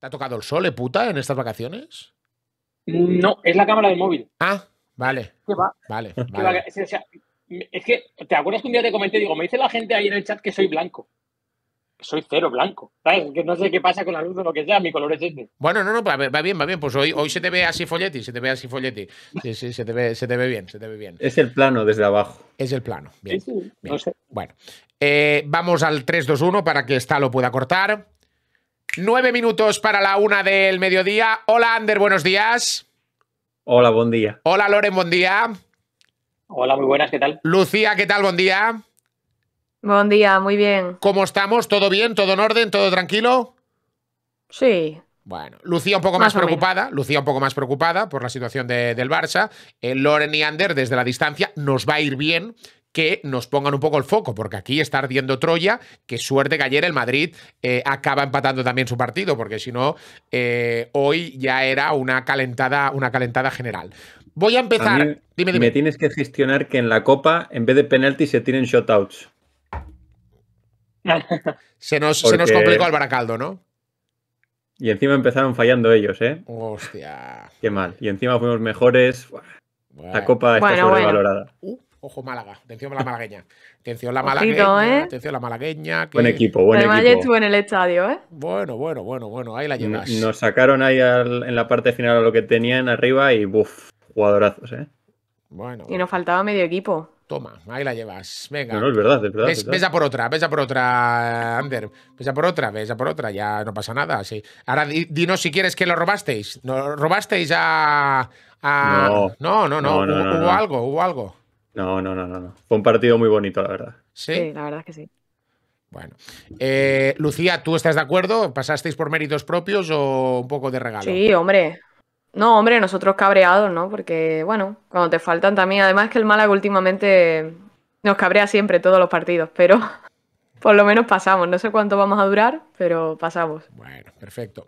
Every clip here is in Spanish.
¿Te ha tocado el sol, eh, puta, en estas vacaciones? No, es la cámara del móvil. Ah, vale. ¿Qué va? Vale, vale. Es, que, ¿te acuerdas que un día te comenté? Digo, me dice la gente ahí en el chat que soy blanco. soy cero blanco. ¿Sabes? Que no sé qué pasa con la luz o lo que sea, mi color es este. Bueno, no, no, va bien, va bien. Pues hoy, hoy se te ve así folletti, se te ve así folletti. Sí, sí, se te ve, se te ve bien, se te ve bien. Es el plano desde abajo. Es el plano. Bien. Sí, sí, No sé. Bueno. Eh, vamos al 3-2-1 para que esta lo pueda cortar. Nueve minutos para la una del mediodía. Hola, Ander, buenos días. Hola, buen día. Hola, Loren, buen día. Hola, muy buenas, ¿qué tal? Lucía, ¿qué tal? Buen día. Buen día, muy bien. ¿Cómo estamos? ¿Todo bien? ¿Todo en orden? ¿Todo tranquilo? Sí. Bueno, Lucía un poco más, preocupada, Lucía un poco más preocupada por la situación de, del Barça. Eh, Loren y Ander desde la distancia nos va a ir bien que nos pongan un poco el foco, porque aquí está ardiendo Troya, que suerte que ayer el Madrid eh, acaba empatando también su partido, porque si no, eh, hoy ya era una calentada, una calentada general. Voy a empezar. dime, dime. Me tienes que gestionar que en la Copa, en vez de penalti, se tienen shotouts. se, nos, se nos complicó el Baracaldo, ¿no? Y encima empezaron fallando ellos, ¿eh? Hostia. Qué mal. Y encima fuimos mejores. La Copa está sobrevalorada. Uh. Ojo Málaga, atención a la malagueña. Atención a la malagueña, ¿eh? atención la malagueña. Buen equipo, buen equipo. en el estadio, ¿eh? Bueno, bueno, bueno, bueno, ahí la llevas. Nos sacaron ahí en la parte final a lo que tenían arriba y buf, jugadorazos, ¿eh? Bueno. Y nos faltaba medio equipo. Toma, ahí la llevas. Venga. No, es verdad, Pesa por otra, pesa por otra, Ander. Pesa por otra, pesa por otra, ya no pasa nada. Ahora dinos si quieres que lo robasteis. ¿Lo robasteis a, No, no, no, hubo algo, hubo algo. No, no, no, no, Fue un partido muy bonito, la verdad. Sí, la verdad es que sí. Bueno. Eh, Lucía, ¿tú estás de acuerdo? ¿Pasasteis por méritos propios o un poco de regalo? Sí, hombre. No, hombre, nosotros cabreados, ¿no? Porque, bueno, cuando te faltan también. Además que el Málaga últimamente nos cabrea siempre todos los partidos, pero por lo menos pasamos. No sé cuánto vamos a durar, pero pasamos. Bueno, perfecto.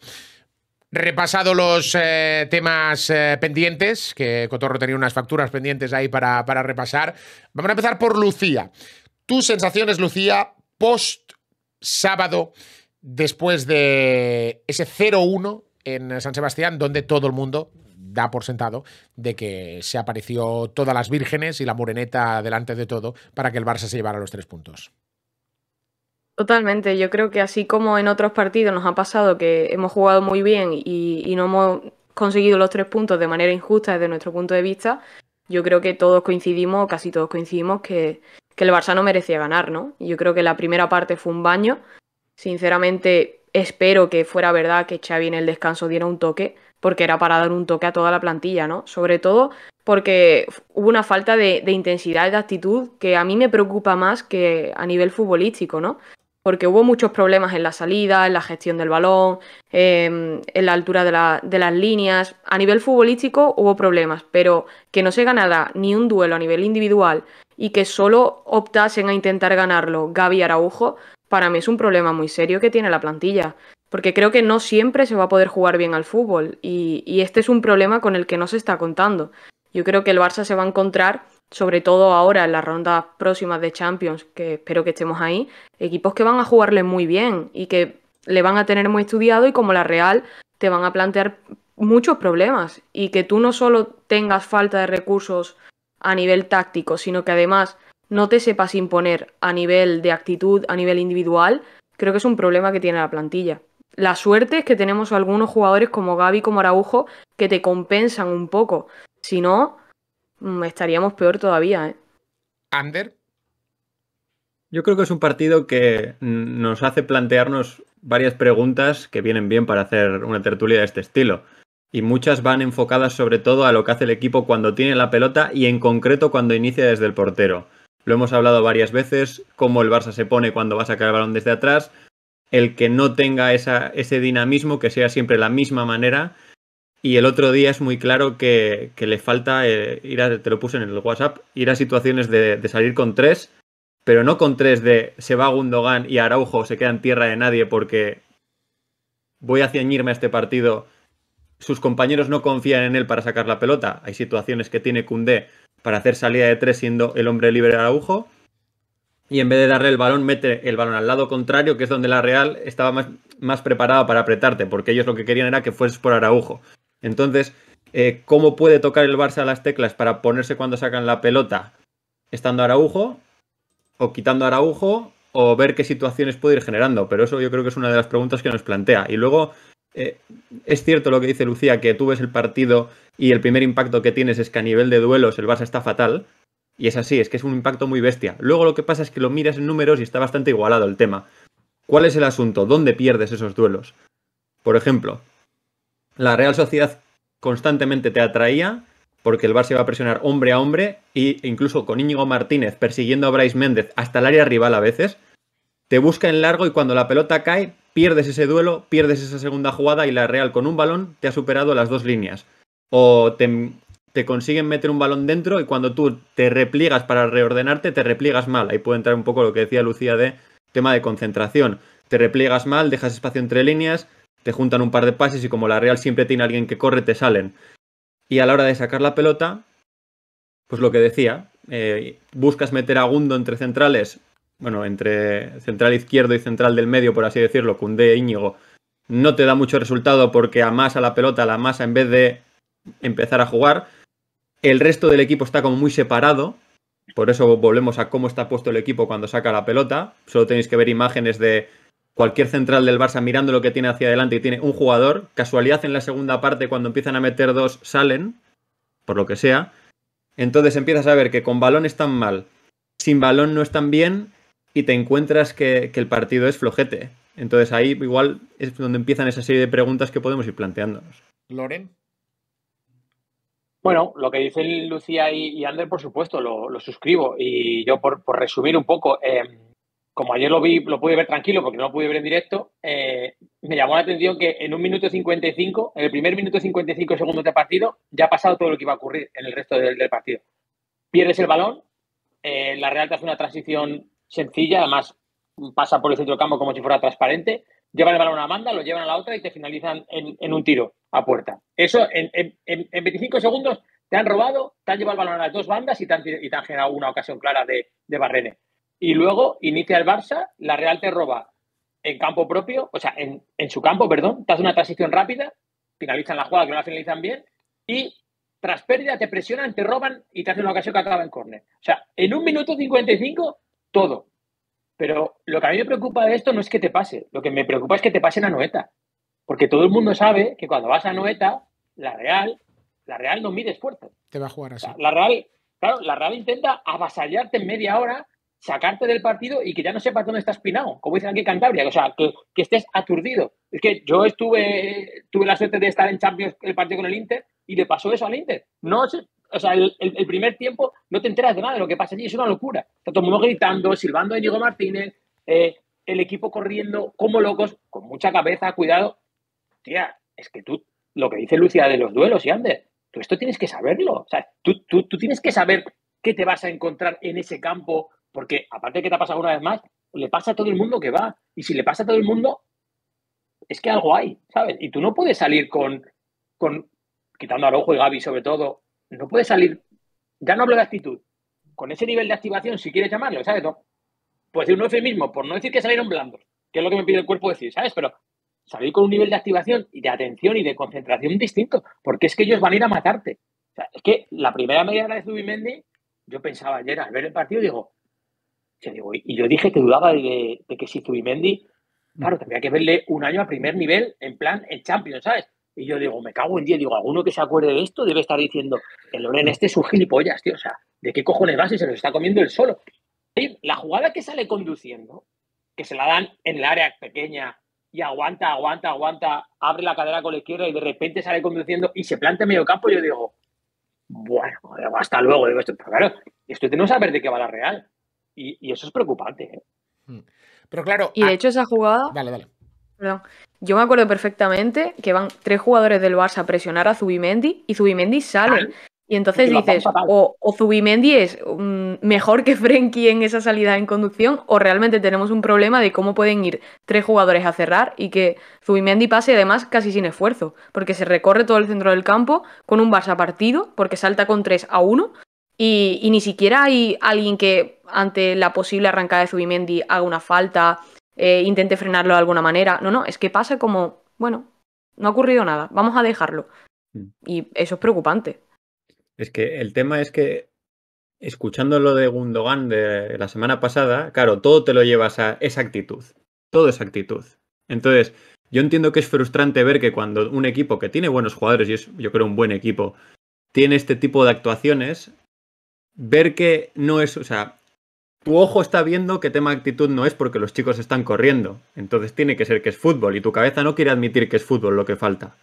Repasado los eh, temas eh, pendientes, que Cotorro tenía unas facturas pendientes ahí para, repasar, vamos a empezar por Lucía. Tus sensaciones, Lucía, post sábado, después de ese 0-1 en San Sebastián, donde todo el mundo da por sentado de que se apareció todas las vírgenes y la moreneta delante de todo para que el Barça se llevara los tres puntos. Totalmente, yo creo que así como en otros partidos nos ha pasado que hemos jugado muy bien y, no hemos conseguido los tres puntos de manera injusta desde nuestro punto de vista, yo creo que todos coincidimos, casi todos coincidimos, que, el Barça no merecía ganar, ¿no? Yo creo que la primera parte fue un baño. Sinceramente, espero que fuera verdad que Xavi en el descanso diera un toque, porque era para dar un toque a toda la plantilla, ¿no? Sobre todo porque hubo una falta de, de intensidad y de actitud que a mí me preocupa más que a nivel futbolístico, ¿no? porque hubo muchos problemas en la salida, en la gestión del balón, em, en la altura de, las líneas. A nivel futbolístico hubo problemas, pero que no se ganara ni un duelo a nivel individual y que solo optasen a intentar ganarlo Gaby Araujo, para mí es un problema muy serio que tiene la plantilla. Porque creo que no siempre se va a poder jugar bien al fútbol y, y este es un problema con el que no se está contando. Yo creo que el Barça se va a encontrar sobre todo ahora en las rondas próximas de Champions, que espero que estemos ahí, equipos que van a jugarle muy bien y que le van a tener muy estudiado y como la Real te van a plantear muchos problemas y que tú no solo tengas falta de recursos a nivel táctico, sino que además no te sepas imponer a nivel de actitud, a nivel individual, creo que es un problema que tiene la plantilla. La suerte es que tenemos algunos jugadores como Gaby, como Araujo, que te compensan un poco. Si no, Mm, estaríamos peor todavía. ¿eh? ¿Ander? Yo creo que es un partido que nos hace plantearnos varias preguntas que vienen bien para hacer una tertulia de este estilo. Y muchas van enfocadas sobre todo a lo que hace el equipo cuando tiene la pelota y en concreto cuando inicia desde el portero. Lo hemos hablado varias veces, cómo el Barça se pone cuando va a sacar el balón desde atrás, el que no tenga ese dinamismo, que sea siempre la misma manera y el otro día es muy claro que, le falta eh, ir a, te lo puse en el WhatsApp, ir a situaciones de, salir con tres, pero no con tres de se va Gundogan y Araujo se queda en tierra de nadie porque voy a ceñirme a este partido. Sus compañeros no confían en él para sacar la pelota. Hay situaciones que tiene Cundé para hacer salida de tres siendo el hombre libre Araujo. Y en vez de darle el balón, mete el balón al lado contrario, que es donde la Real estaba más, más preparada para apretarte, porque ellos lo que querían era que fueses por Araujo. Entonces, eh, ¿cómo puede tocar el Barça las teclas para ponerse cuando sacan la pelota? ¿Estando Araujo? ¿O quitando Araujo? ¿O ver qué situaciones puede ir generando? Pero eso yo creo que es una de las preguntas que nos plantea. Y luego, eh, es cierto lo que dice Lucía, que tú ves el partido y el primer impacto que tienes es que a nivel de duelos el Barça está fatal. Y es así, es que es un impacto muy bestia. Luego lo que pasa es que lo miras en números y está bastante igualado el tema. ¿Cuál es el asunto? ¿Dónde pierdes esos duelos? Por ejemplo, la Real Sociedad constantemente te atraía porque el Barça iba a presionar hombre a hombre e incluso con Íñigo Martínez persiguiendo a Bryce Méndez hasta el área rival a veces, te busca en largo y cuando la pelota cae pierdes ese duelo, pierdes esa segunda jugada y la Real con un balón te ha superado las dos líneas. O te, te consiguen meter un balón dentro y cuando tú te repliegas para reordenarte, te repliegas mal. Ahí puede entrar un poco lo que decía Lucía de tema de concentración. Te repliegas mal, dejas espacio entre líneas, te juntan un par de pases y como la Real siempre tiene alguien que corre, te salen. Y a la hora de sacar la pelota, pues lo que decía, eh, buscas meter a Gundo entre centrales, bueno, entre central izquierdo y central del medio, por así decirlo, Cundé e Íñigo, no te da mucho resultado porque amasa la pelota, la masa en vez de empezar a jugar. El resto del equipo está como muy separado, por eso volvemos a cómo está puesto el equipo cuando saca la pelota. Solo tenéis que ver imágenes de cualquier central del Barça mirando lo que tiene hacia adelante y tiene un jugador. Casualidad en la segunda parte, cuando empiezan a meter dos, salen, por lo que sea. Entonces empiezas a ver que con balón están mal, sin balón no están bien y te encuentras que, el partido es flojete. Entonces ahí igual es donde empiezan esa serie de preguntas que podemos ir planteándonos. Loren. Bueno, lo que dicen Lucía y, Ander, por supuesto, lo, suscribo. Y yo, por, resumir un poco, eh, como ayer lo vi, lo pude ver tranquilo porque no lo pude ver en directo, eh, me llamó la atención que en un minuto 55, en el primer minuto 55 segundos de partido, ya ha pasado todo lo que iba a ocurrir en el resto del, partido. Pierdes el balón, eh, la Real te hace una transición sencilla, además pasa por el centro campo como si fuera transparente, llevan el balón a una banda, lo llevan a la otra y te finalizan en, un tiro a puerta. Eso en, en, 25 segundos te han robado, te han llevado el balón a las dos bandas y te han, generado una ocasión clara de Barrene y luego inicia el Barça, la Real te roba en campo propio, o sea, en, su campo, perdón, te hace una transición rápida, finalizan la jugada que no la finalizan bien y tras pérdida te presionan, te roban y te hacen una ocasión que acaba en córner. O sea, en un minuto 55, todo. Pero lo que a mí me preocupa de esto no es que te pase, lo que me preocupa es que te pasen a Noeta. Porque todo el mundo sabe que cuando vas a Noeta, la Real, la Real no mide esfuerzo. Te va a jugar así. la Real, claro, la Real intenta avasallarte en media hora sacarte del partido y que ya no sepas dónde estás pinado, como dicen aquí en Cantabria, o sea, que, estés aturdido. Es que yo estuve, tuve la suerte de estar en Champions el partido con el Inter y le pasó eso al Inter. No o sea, el, primer tiempo no te enteras de nada de lo que pasa allí, es una locura. Está todo el mundo gritando, silbando a Diego Martínez, eh, el equipo corriendo como locos, con mucha cabeza, cuidado. Tía, es que tú, lo que dice Lucia de los duelos y Ander, tú esto tienes que saberlo. O sea, tú tienes que saber qué te vas a encontrar en ese campo porque aparte de que te ha pasado una vez más, le pasa a todo el mundo que va. Y si le pasa a todo el mundo, es que algo hay, ¿sabes? Y tú no puedes salir con, quitando al ojo y Gaby sobre todo, no puedes salir, ya no hablo de actitud, con ese nivel de activación, si quieres llamarlo, ¿sabes? No, pues decir un mismo por no decir que salieron blandos, que es lo que me pide el cuerpo decir, ¿sabes? Pero salir con un nivel de activación y de atención y de concentración distinto, porque es que ellos van a ir a matarte. O sea, es que la primera media de de Zubimendi, yo pensaba ayer al ver el partido, digo, y yo dije que dudaba de, que si Zubimendi, mm. claro, tendría que verle un año a primer nivel, en plan, en Champions, ¿sabes? Y yo digo, me cago en día, digo, alguno que se acuerde de esto debe estar diciendo, el Loren este es un gilipollas, tío, o sea, ¿de qué cojones vas si se lo está comiendo el solo? Y la jugada que sale conduciendo, que se la dan en el área pequeña y aguanta, aguanta, aguanta, abre la cadera con la izquierda y de repente sale conduciendo y se planta en medio campo, yo digo, bueno, hasta luego, digo, esto, pero claro, esto tenemos no saber de qué va la Real y, eso es preocupante. ¿eh? Mm. Pero claro. Y de hecho, esa jugada. Dale, dale. yo me acuerdo perfectamente que van tres jugadores del Barça a presionar a Zubimendi y Zubimendi sale. y entonces dices, o, o, Zubimendi es mm, mejor que Frenkie en esa salida en conducción, o realmente tenemos un problema de cómo pueden ir tres jugadores a cerrar y que Zubimendi pase además casi sin esfuerzo, porque se recorre todo el centro del campo con un Barça partido, porque salta con tres a uno y, ni siquiera hay alguien que ante la posible arrancada de Zubimendi haga una falta, eh, intente frenarlo de alguna manera. No, no, es que pasa como, bueno, no ha ocurrido nada, vamos a dejarlo. Mm. Y eso es preocupante. Es que el tema es que, escuchando lo de Gundogan de la semana pasada, claro, todo te lo llevas a esa actitud. Todo esa actitud. Entonces, yo entiendo que es frustrante ver que cuando un equipo que tiene buenos jugadores, y es yo creo un buen equipo, tiene este tipo de actuaciones, ver que no es, o sea, tu ojo está viendo que tema actitud no es porque los chicos están corriendo. Entonces tiene que ser que es fútbol y tu cabeza no quiere admitir que es fútbol lo que falta.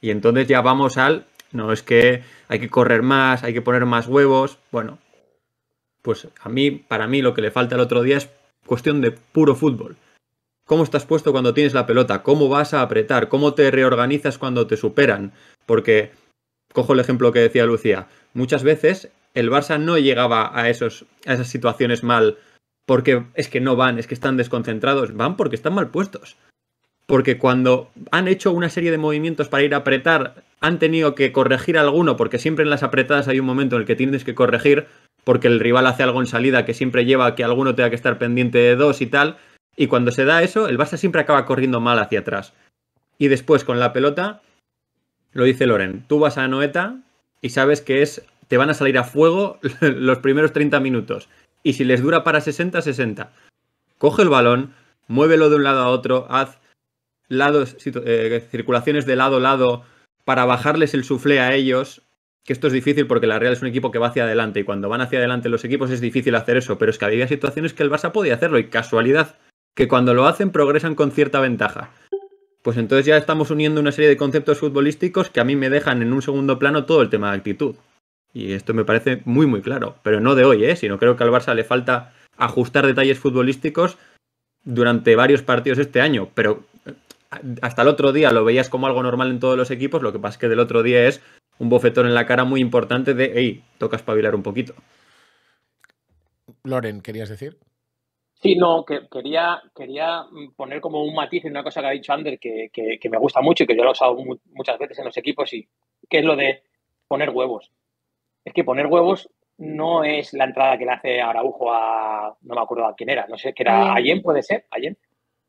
Y entonces ya vamos al, no es que hay que correr más, hay que poner más huevos. Bueno, pues a mí, para mí lo que le falta el otro día es cuestión de puro fútbol. ¿Cómo estás puesto cuando tienes la pelota? ¿Cómo vas a apretar? ¿Cómo te reorganizas cuando te superan? Porque, cojo el ejemplo que decía Lucía, muchas veces el Barça no llegaba a, esos, a esas situaciones mal porque es que no van, es que están desconcentrados, van porque están mal puestos. Porque cuando han hecho una serie de movimientos para ir a apretar, han tenido que corregir alguno, porque siempre en las apretadas hay un momento en el que tienes que corregir, porque el rival hace algo en salida que siempre lleva a que alguno tenga que estar pendiente de dos y tal. Y cuando se da eso, el Barça siempre acaba corriendo mal hacia atrás. Y después con la pelota, lo dice Loren, tú vas a Noeta y sabes que es te van a salir a fuego los primeros 30 minutos. Y si les dura para 60, 60. Coge el balón, muévelo de un lado a otro, haz lados, eh, circulaciones de lado a lado para bajarles el suflé a ellos. Que esto es difícil porque la Real es un equipo que va hacia adelante y cuando van hacia adelante los equipos es difícil hacer eso, pero es que había situaciones que el Barça podía hacerlo y casualidad que cuando lo hacen progresan con cierta ventaja. Pues entonces ya estamos uniendo una serie de conceptos futbolísticos que a mí me dejan en un segundo plano todo el tema de actitud. Y esto me parece muy, muy claro. Pero no de hoy, ¿eh? sino creo que al Barça le falta ajustar detalles futbolísticos durante varios partidos este año. Pero eh, hasta el otro día lo veías como algo normal en todos los equipos. Lo que pasa es que del otro día es un bofetón en la cara muy importante de, hey, toca espabilar un poquito. Loren, ¿querías decir? Sí, no, que, quería, quería poner como un matiz en una cosa que ha dicho Ander que, que, me gusta mucho y que yo lo he usado muchas veces en los equipos, y que es lo de poner huevos es que poner huevos no es la entrada que le hace Araujo a. No me acuerdo a quién era, no sé, que era Allen, puede ser, Allen.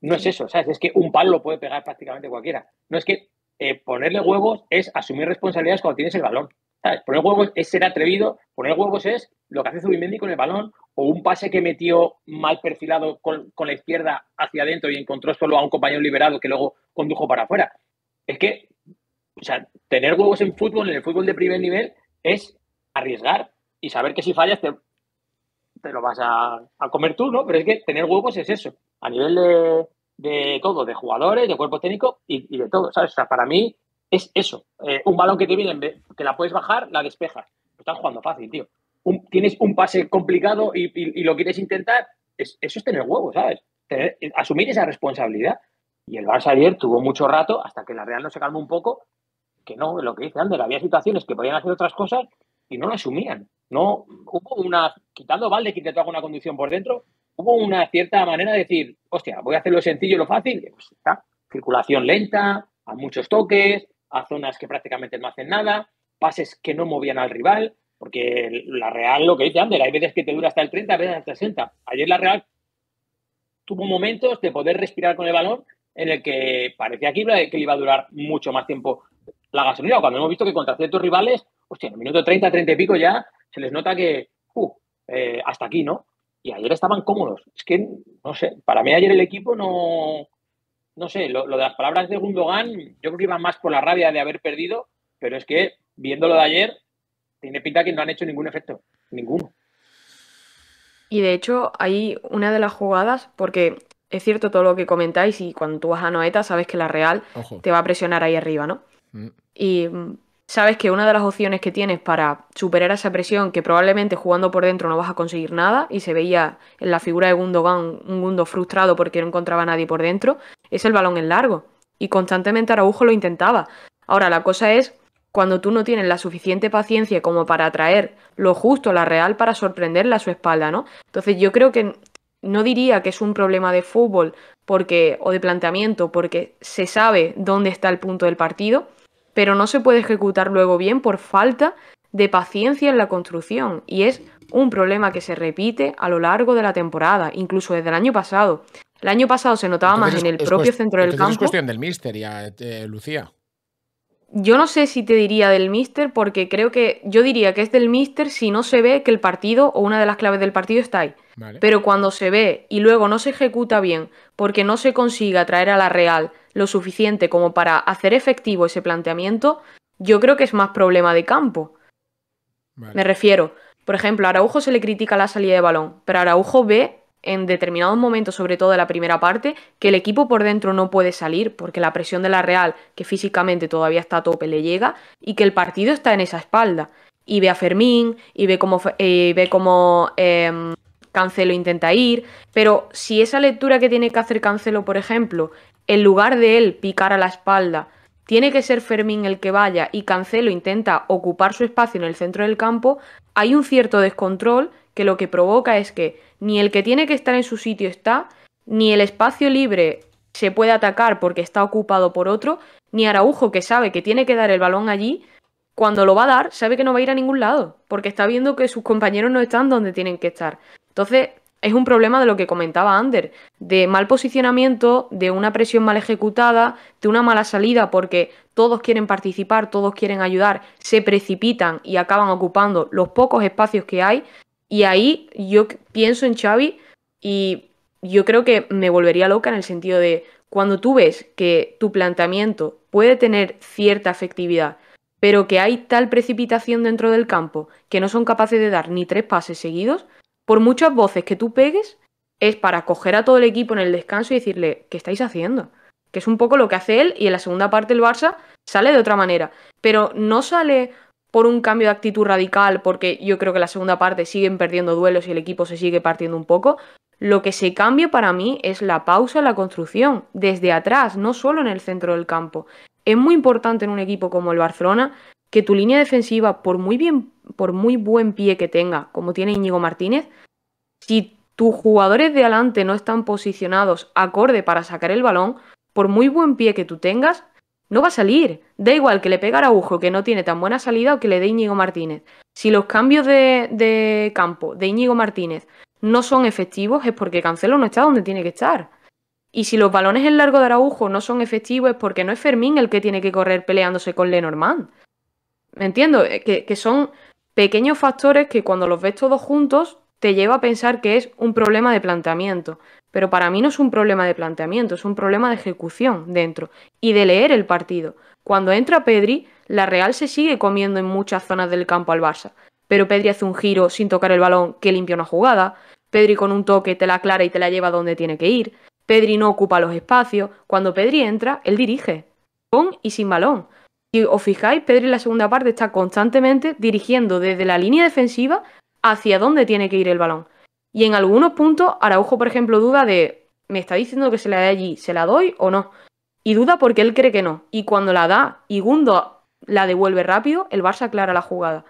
No es eso, ¿sabes? Es que un palo lo puede pegar prácticamente cualquiera. No es que eh, ponerle huevos es asumir responsabilidades cuando tienes el balón. ¿sabes? Poner huevos es ser atrevido, poner huevos es lo que hace Zubimendi con el balón o un pase que metió mal perfilado con, con la izquierda hacia adentro y encontró solo a un compañero liberado que luego condujo para afuera. Es que, o sea, tener huevos en fútbol, en el fútbol de primer nivel, es arriesgar y saber que si fallas te, lo vas a, comer tú, ¿no? Pero es que tener huevos es eso, a nivel de, todo, de jugadores, de cuerpo técnico y, de todo, ¿sabes? O sea, para mí es eso, eh, un balón que te viene, que la puedes bajar, la despejas, estás jugando fácil, tío. tienes un pase complicado y, lo quieres intentar, es, eso es tener huevos, ¿sabes? asumir esa responsabilidad. Y el Barça ayer tuvo mucho rato hasta que la Real no se calmó un poco, que no, lo que dice Ander, había situaciones que podían hacer otras cosas y no lo asumían. No hubo una, quitando balde que intentó alguna conducción por dentro, hubo una cierta manera de decir, hostia, voy a hacer lo sencillo, lo fácil, pues circulación lenta, a muchos toques, a zonas que prácticamente no hacen nada, pases que no movían al rival, porque la Real, lo que dice Ander, hay veces que te dura hasta el 30, a veces hasta el 60. Ayer la Real tuvo momentos de poder respirar con el balón en el que parecía que, que le iba a durar mucho más tiempo la gasolina, cuando hemos visto que contra ciertos rivales hostia, en el minuto 30, 30 y pico ya se les nota que, uh, eh, hasta aquí, ¿no? Y ayer estaban cómodos. Es que, no sé, para mí ayer el equipo no, no sé, lo, de las palabras de Gundogan, yo creo que iban más por la rabia de haber perdido, pero es que, viéndolo de ayer, tiene pinta que no han hecho ningún efecto, ninguno. Y de hecho, hay una de las jugadas, porque es cierto todo lo que comentáis, y cuando tú vas a Noeta, sabes que la Real te va a presionar ahí arriba, ¿no? Mm. Y sabes que una de las opciones que tienes para superar esa presión, que probablemente jugando por dentro no vas a conseguir nada, y se veía en la figura de Gundogan un Gundo frustrado porque no encontraba a nadie por dentro, es el balón en largo. Y constantemente Araujo lo intentaba. Ahora, la cosa es cuando tú no tienes la suficiente paciencia como para atraer lo justo, la real, para sorprenderle a su espalda, ¿no? Entonces yo creo que no diría que es un problema de fútbol porque, o de planteamiento, porque se sabe dónde está el punto del partido, pero no se puede ejecutar luego bien por falta de paciencia en la construcción y es un problema que se repite a lo largo de la temporada, incluso desde el año pasado. El año pasado se notaba más en el propio centro del campo. Es cuestión del míster, eh, Lucía. Yo no sé si te diría del míster, porque creo que yo diría que es del míster si no se ve que el partido o una de las claves del partido está ahí. Pero cuando se ve y luego no se ejecuta bien, porque no se consigue traer a la Real lo suficiente como para hacer efectivo ese planteamiento, yo creo que es más problema de campo. Me refiero, por ejemplo, a Araujo se le critica la salida de balón, pero Araujo ve en determinados momentos, sobre todo en la primera parte, que el equipo por dentro no puede salir porque la presión de la Real, que físicamente todavía está a tope, le llega y que el partido está en esa espalda. Y ve a Fermín, y ve cómo, eh, ve em, Cancelo intenta ir, pero si esa lectura que tiene que hacer Cancelo, por ejemplo, en lugar de él picar a la espalda, tiene que ser Fermín el que vaya y Cancelo intenta ocupar su espacio en el centro del campo, hay un cierto descontrol que lo que provoca es que ni el que tiene que estar en su sitio está, ni el espacio libre se puede atacar porque está ocupado por otro, ni Araujo que sabe que tiene que dar el balón allí, cuando lo va a dar sabe que no va a ir a ningún lado, porque está viendo que sus compañeros no están donde tienen que estar. Entonces, es un problema de lo que comentaba Ander, de mal posicionamiento, de una presión mal ejecutada, de una mala salida, porque todos quieren participar, todos quieren ayudar, se precipitan y acaban ocupando los pocos espacios que hay. Y ahí yo pienso en Xavi y yo creo que me volvería loca en el sentido de cuando tú ves que tu planteamiento puede tener cierta efectividad, pero que hay tal precipitación dentro del campo que no son capaces de dar ni tres pases seguidos, por muchas voces que tú pegues, es para coger a todo el equipo en el descanso y decirle, ¿qué estáis haciendo? Que es un poco lo que hace él y en la segunda parte el Barça sale de otra manera. Pero no sale por un cambio de actitud radical, porque yo creo que en la segunda parte siguen perdiendo duelos y el equipo se sigue partiendo un poco. Lo que se cambia para mí es la pausa la construcción, desde atrás, no solo en el centro del campo. Es muy importante en un equipo como el Barcelona que tu línea defensiva, por muy bien por muy buen pie que tenga, como tiene Íñigo Martínez, si tus jugadores de adelante no están posicionados acorde para sacar el balón, por muy buen pie que tú tengas, no va a salir. Da igual que le pegue Araujo, que no tiene tan buena salida, o que le dé Íñigo Martínez. Si los cambios de, campo de Íñigo Martínez no son efectivos, es porque Cancelo no está donde tiene que estar. Y si los balones en largo de Araujo no son efectivos, es porque no es Fermín el que tiene que correr peleándose con Lenormand. ¿Me entiendo? Eh, que son pequeños factores que cuando los ves todos juntos te lleva a pensar que es un problema de planteamiento. Pero para mí no es un problema de planteamiento, es un problema de ejecución dentro y de leer el partido. Cuando entra Pedri, la Real se sigue comiendo en muchas zonas del campo al Barça. Pero Pedri hace un giro sin tocar el balón que limpia una jugada. Pedri con un toque te la aclara y te la lleva donde tiene que ir. Pedri no ocupa los espacios. Cuando Pedri entra, él dirige. Con y sin balón. Si os fijáis, Pedri en la segunda parte está constantemente dirigiendo desde la línea defensiva hacia dónde tiene que ir el balón. Y en algunos puntos, Araujo, por ejemplo, duda de, ¿me está diciendo que se la dé allí? ¿Se la doy o no? Y duda porque él cree que no. Y cuando la da y Gundo la devuelve rápido, el Barça aclara la jugada.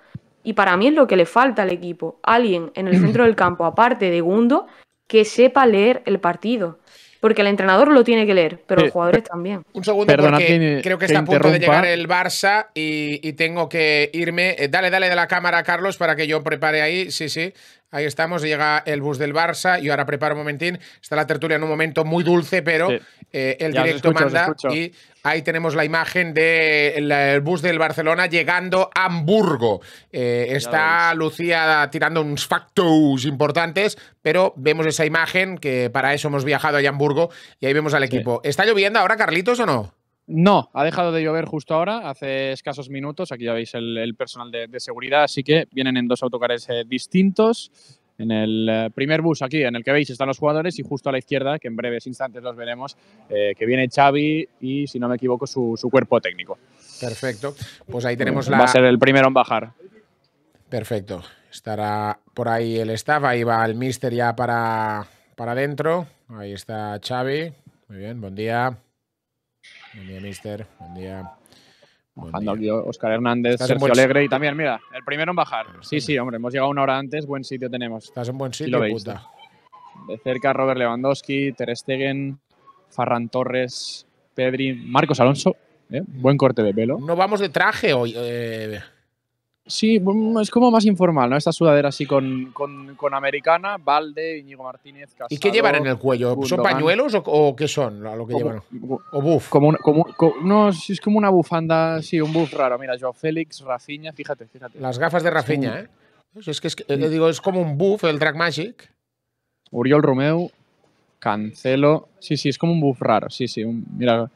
Y para mí es lo que le falta al equipo. Alguien en el centro del campo, aparte de Gundo, que sepa leer el partido porque el entrenador lo tiene que leer, pero los jugadores también. Un segundo, porque creo que está a punto de llegar el Barça y, tengo que irme. Eh, dale, dale de la cámara, Carlos, para que yo prepare ahí. Sí, sí. Ahí estamos, llega el bus del Barça. y ahora preparo un momentín. Está la tertulia en un momento muy dulce, pero eh, el directo manda. Y ahí tenemos la imagen del bus del Barcelona llegando a Hamburgo. Eh, está Lucía tirando unos factos importantes, pero vemos esa imagen que para eso hemos viajado a Hamburgo y ahí vemos al equipo. ¿Está lloviendo ahora, Carlitos, o no? No, ha dejado de llover justo ahora, hace escasos minutos. Aquí ya veis el, personal de, seguridad, así que vienen en dos autocares eh, distintos. En el eh, primer bus aquí, en el que veis, están los jugadores y justo a la izquierda, que en breves instantes los veremos, eh, que viene Xavi y, si no me equivoco, su, cuerpo técnico. Perfecto. Pues ahí tenemos la... Va a ser el primero en bajar. Perfecto. Estará por ahí el staff, ahí va el mister ya para, para adentro. Ahí está Xavi. Muy bien, buen día. Buen día, mister. Buen día. aquí Oscar Hernández, Sergio Alegre y también, mira, el primero en bajar. Sí, sí, hombre, hemos llegado una hora antes, buen sitio tenemos. Estás en buen sitio, puta. De cerca Robert Lewandowski, Ter Stegen, Farran Torres, Pedri, Marcos Alonso. ¿eh? Buen corte de pelo. No vamos de traje hoy. Eh... Sí, mm, es como más informal, ¿no? Esta sudadera así con, con, americana, Valde, Íñigo Martínez, ¿Y qué llevan en el cuello? ¿Son pañuelos o, qué son lo que o buff? no, es como una bufanda, sí, un buff raro. Mira, Joao Félix, Rafinha... fíjate, fíjate. Las gafas de Rafiña, ¿eh? Pues es que, es eh, digo, es como un buff el Drag Magic. Uriol Romeu, Cancelo. Sí, sí, es como un buff raro. Sí, sí. mira,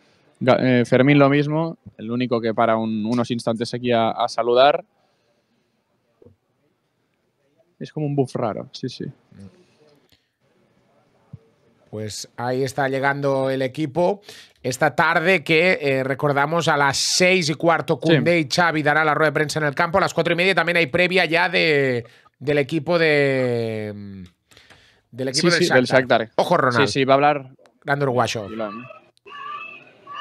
eh, Fermín lo mismo, el único que para unos instantes aquí a saludar. Es como un buff raro, sí, sí. Pues ahí está llegando el equipo. Esta tarde que eh, recordamos a las seis y cuarto, Kunde y Xavi dará la rueda de prensa en el campo. A las cuatro y media también hay previa ya del equipo de... Mm, del equipo del, Ojo, Ronald. Sí, sí, va a hablar... Grande uruguayo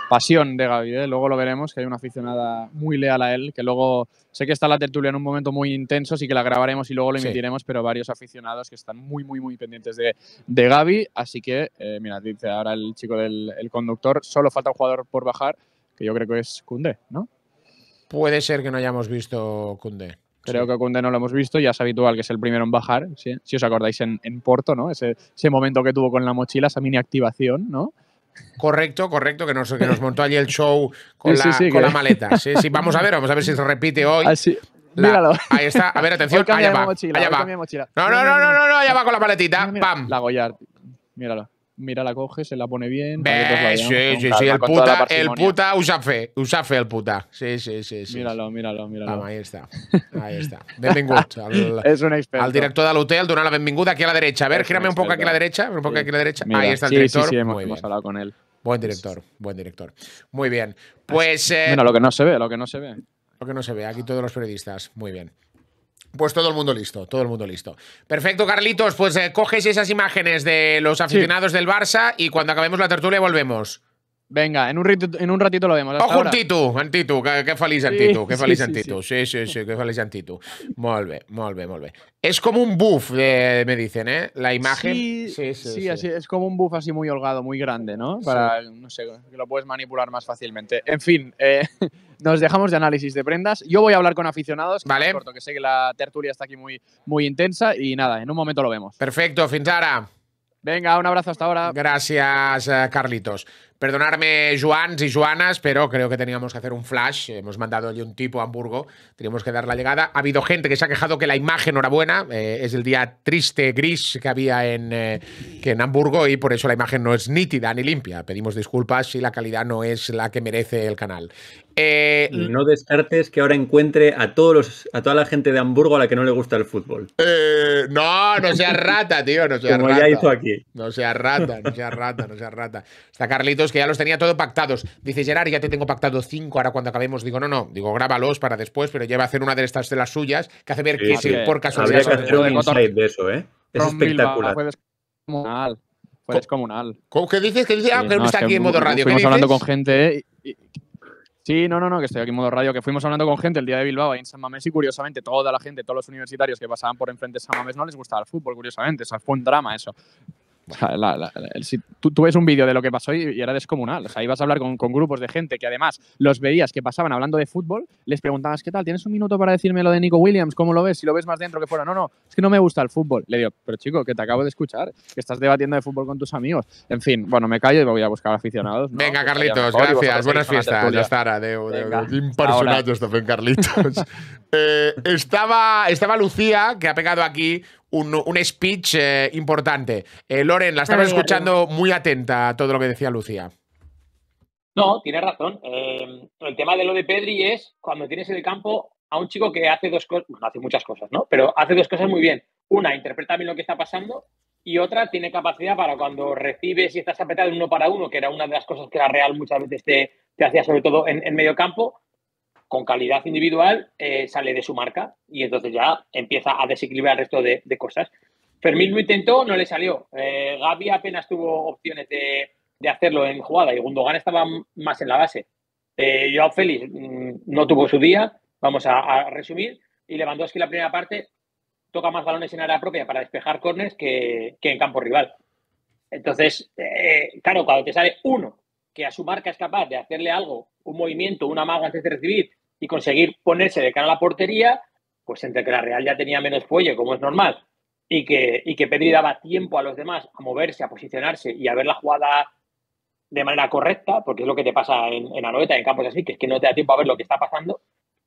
pasión de Gaby, ¿eh? luego lo veremos, que hay una aficionada muy leal a él, que luego sé que está la tertulia en un momento muy intenso, así que la grabaremos y luego lo emitiremos, pero varios aficionados que están muy, muy, muy pendientes de, de Gaby, así que, eh, mira, dice ahora el chico del conductor, solo falta un jugador por bajar, que yo creo que es Kunde, ¿no? Puede ser que no hayamos visto Kunde. Creo que Kunde no lo hemos visto, ya es habitual que es el primero en bajar, si os acordáis en, Porto, ¿no? Ese, ese momento que tuvo con la mochila, esa mini activación, ¿no? Correcto, correcto, que nos, que nos montó allí el show con, la, maleta. Sí, vamos a ver, vamos a ver si se repite hoy. Ah, Míralo. Ahí está. A ver, atención. allá va. Mochila, allá va. No, no, no, no, no, allá va con la maletita. Pam. La Goyard. Míralo mira, la coge, se la pone bien. sí, sí, sí, el puta, el puta Usa fe el puta. Sí, sí, sí. míralo, míralo, míralo. ahí está, ahí está. Benvingut. es un experto. Al director de hotel, donar la benvinguda aquí a la derecha. A ver, gírame un, poco aquí a la derecha, un poco aquí a la derecha. ahí está el director. Sí, sí, hemos hablado con él. Buen director, buen director. Muy bien. Pues. Eh, bueno, lo que no se ve, lo que no se ve. Lo que no se ve, aquí todos los periodistas. Muy bien. Pues todo el mundo listo, todo el mundo listo. Perfecto, Carlitos, pues eh, coges esas imágenes de los aficionados del Barça y cuando acabemos la tertulia volvemos. Venga, en un ratito, en un ratito lo vemos. Ojo, Antitu, Antitu, Titu, que Antitu, ¡Qué feliz Antitu. Sí, sí, sí, qué feliz Antitu. ¡Molve, molve, molve! Es como un buff, de eh, me dicen, ¿eh? La imagen. Sí, sí, sí, sí, Así, es como un buff así muy holgado, muy grande, ¿no? Para, no sé, que lo puedes manipular más fácilmente. En fin, eh, nos dejamos de análisis de prendas. Yo voy a hablar con aficionados, vale. corto, que sé que la tertulia está aquí muy, muy intensa y nada, en un momento lo vemos. Perfecto, Finchara. Venga, un abrazo hasta ahora. Gracias, eh, Carlitos. Perdonarme, Joans y Joanas, pero creo que teníamos que hacer un flash. Hemos mandado allí un tipo a Hamburgo. Teníamos que dar la llegada. Ha habido gente que se ha quejado que la imagen, era buena eh, es el día triste, gris que había en, eh, en Hamburgo y por eso la imagen no es nítida ni limpia. Pedimos disculpas si la calidad no es la que merece el canal. Eh, no descartes que ahora encuentre a todos los, a toda la gente de Hamburgo a la que no le gusta el fútbol. Eh, no, no seas rata, tío, no Como ya hizo aquí. No seas rata, no seas rata, no seas rata. Está Carlitos que ya los tenía todo pactados. Dice Gerard, ya te tengo pactado cinco, ahora cuando acabemos digo, no, no, digo, grábalos para después, pero lleva a hacer una de estas de las suyas que hace ver que por casualidad... Habría que eso, ¿eh? Es espectacular. Fue comunal. dices? Que dices? Ah, está aquí en modo radio. Estamos hablando con gente... Sí, no, no, no, que estoy aquí en modo radio, que fuimos hablando con gente el día de Bilbao ahí en San Mamés y curiosamente toda la gente, todos los universitarios que pasaban por enfrente de San Mamés no les gustaba el fútbol, curiosamente, o sea, fue un drama eso si tú, ves un vídeo de lo que pasó y, era descomunal. O sea, ibas a hablar con, grupos de gente que además los veías que pasaban hablando de fútbol, les preguntabas, ¿qué tal? ¿Tienes un minuto para decirme lo de Nico Williams? ¿Cómo lo ves? Si lo ves más dentro que fuera. No, no, es que no me gusta el fútbol. Le digo, pero chico, que te acabo de escuchar, que estás debatiendo de fútbol con tus amigos. En fin, bueno, me callo y voy a buscar aficionados. Venga, Carlitos, gracias. Buenas fiestas. Ya estará, Impersonado esto, Carlitos. Eh, estaba, estaba Lucía, que ha pegado aquí un, speech eh, importante. Eh, Loren, la estamos escuchando muy atenta a todo lo que decía Lucía. No, tienes razón. Eh, el tema de lo de Pedri es cuando tienes en el campo a un chico que hace dos cosas, bueno, hace muchas cosas, ¿no? Pero hace dos cosas muy bien. Una, interpreta bien lo que está pasando y otra, tiene capacidad para cuando recibes y estás apretado uno para uno, que era una de las cosas que la Real muchas veces te, hacía, sobre todo en, en medio campo, con calidad individual eh, sale de su marca y entonces ya empieza a desequilibrar el resto de, cosas. Fermín lo intentó, no le salió. Eh, Gabi apenas tuvo opciones de, hacerlo en jugada y Gundogan estaba más en la base. Eh, Joao Félix mm, no tuvo su día, vamos a, resumir, y Lewandowski la primera parte toca más balones en área propia para despejar corners que, en campo rival. Entonces, claro, cuando te sale uno que a su marca es capaz de hacerle algo, un movimiento, una maga antes de recibir y conseguir ponerse de cara a la portería, pues entre que la Real ya tenía menos fuelle, como es normal, y que, y Pedri daba tiempo a los demás a moverse, a posicionarse y a ver la jugada de manera correcta, porque es lo que te pasa en, en en campos así, que es que no te da tiempo a ver lo que está pasando,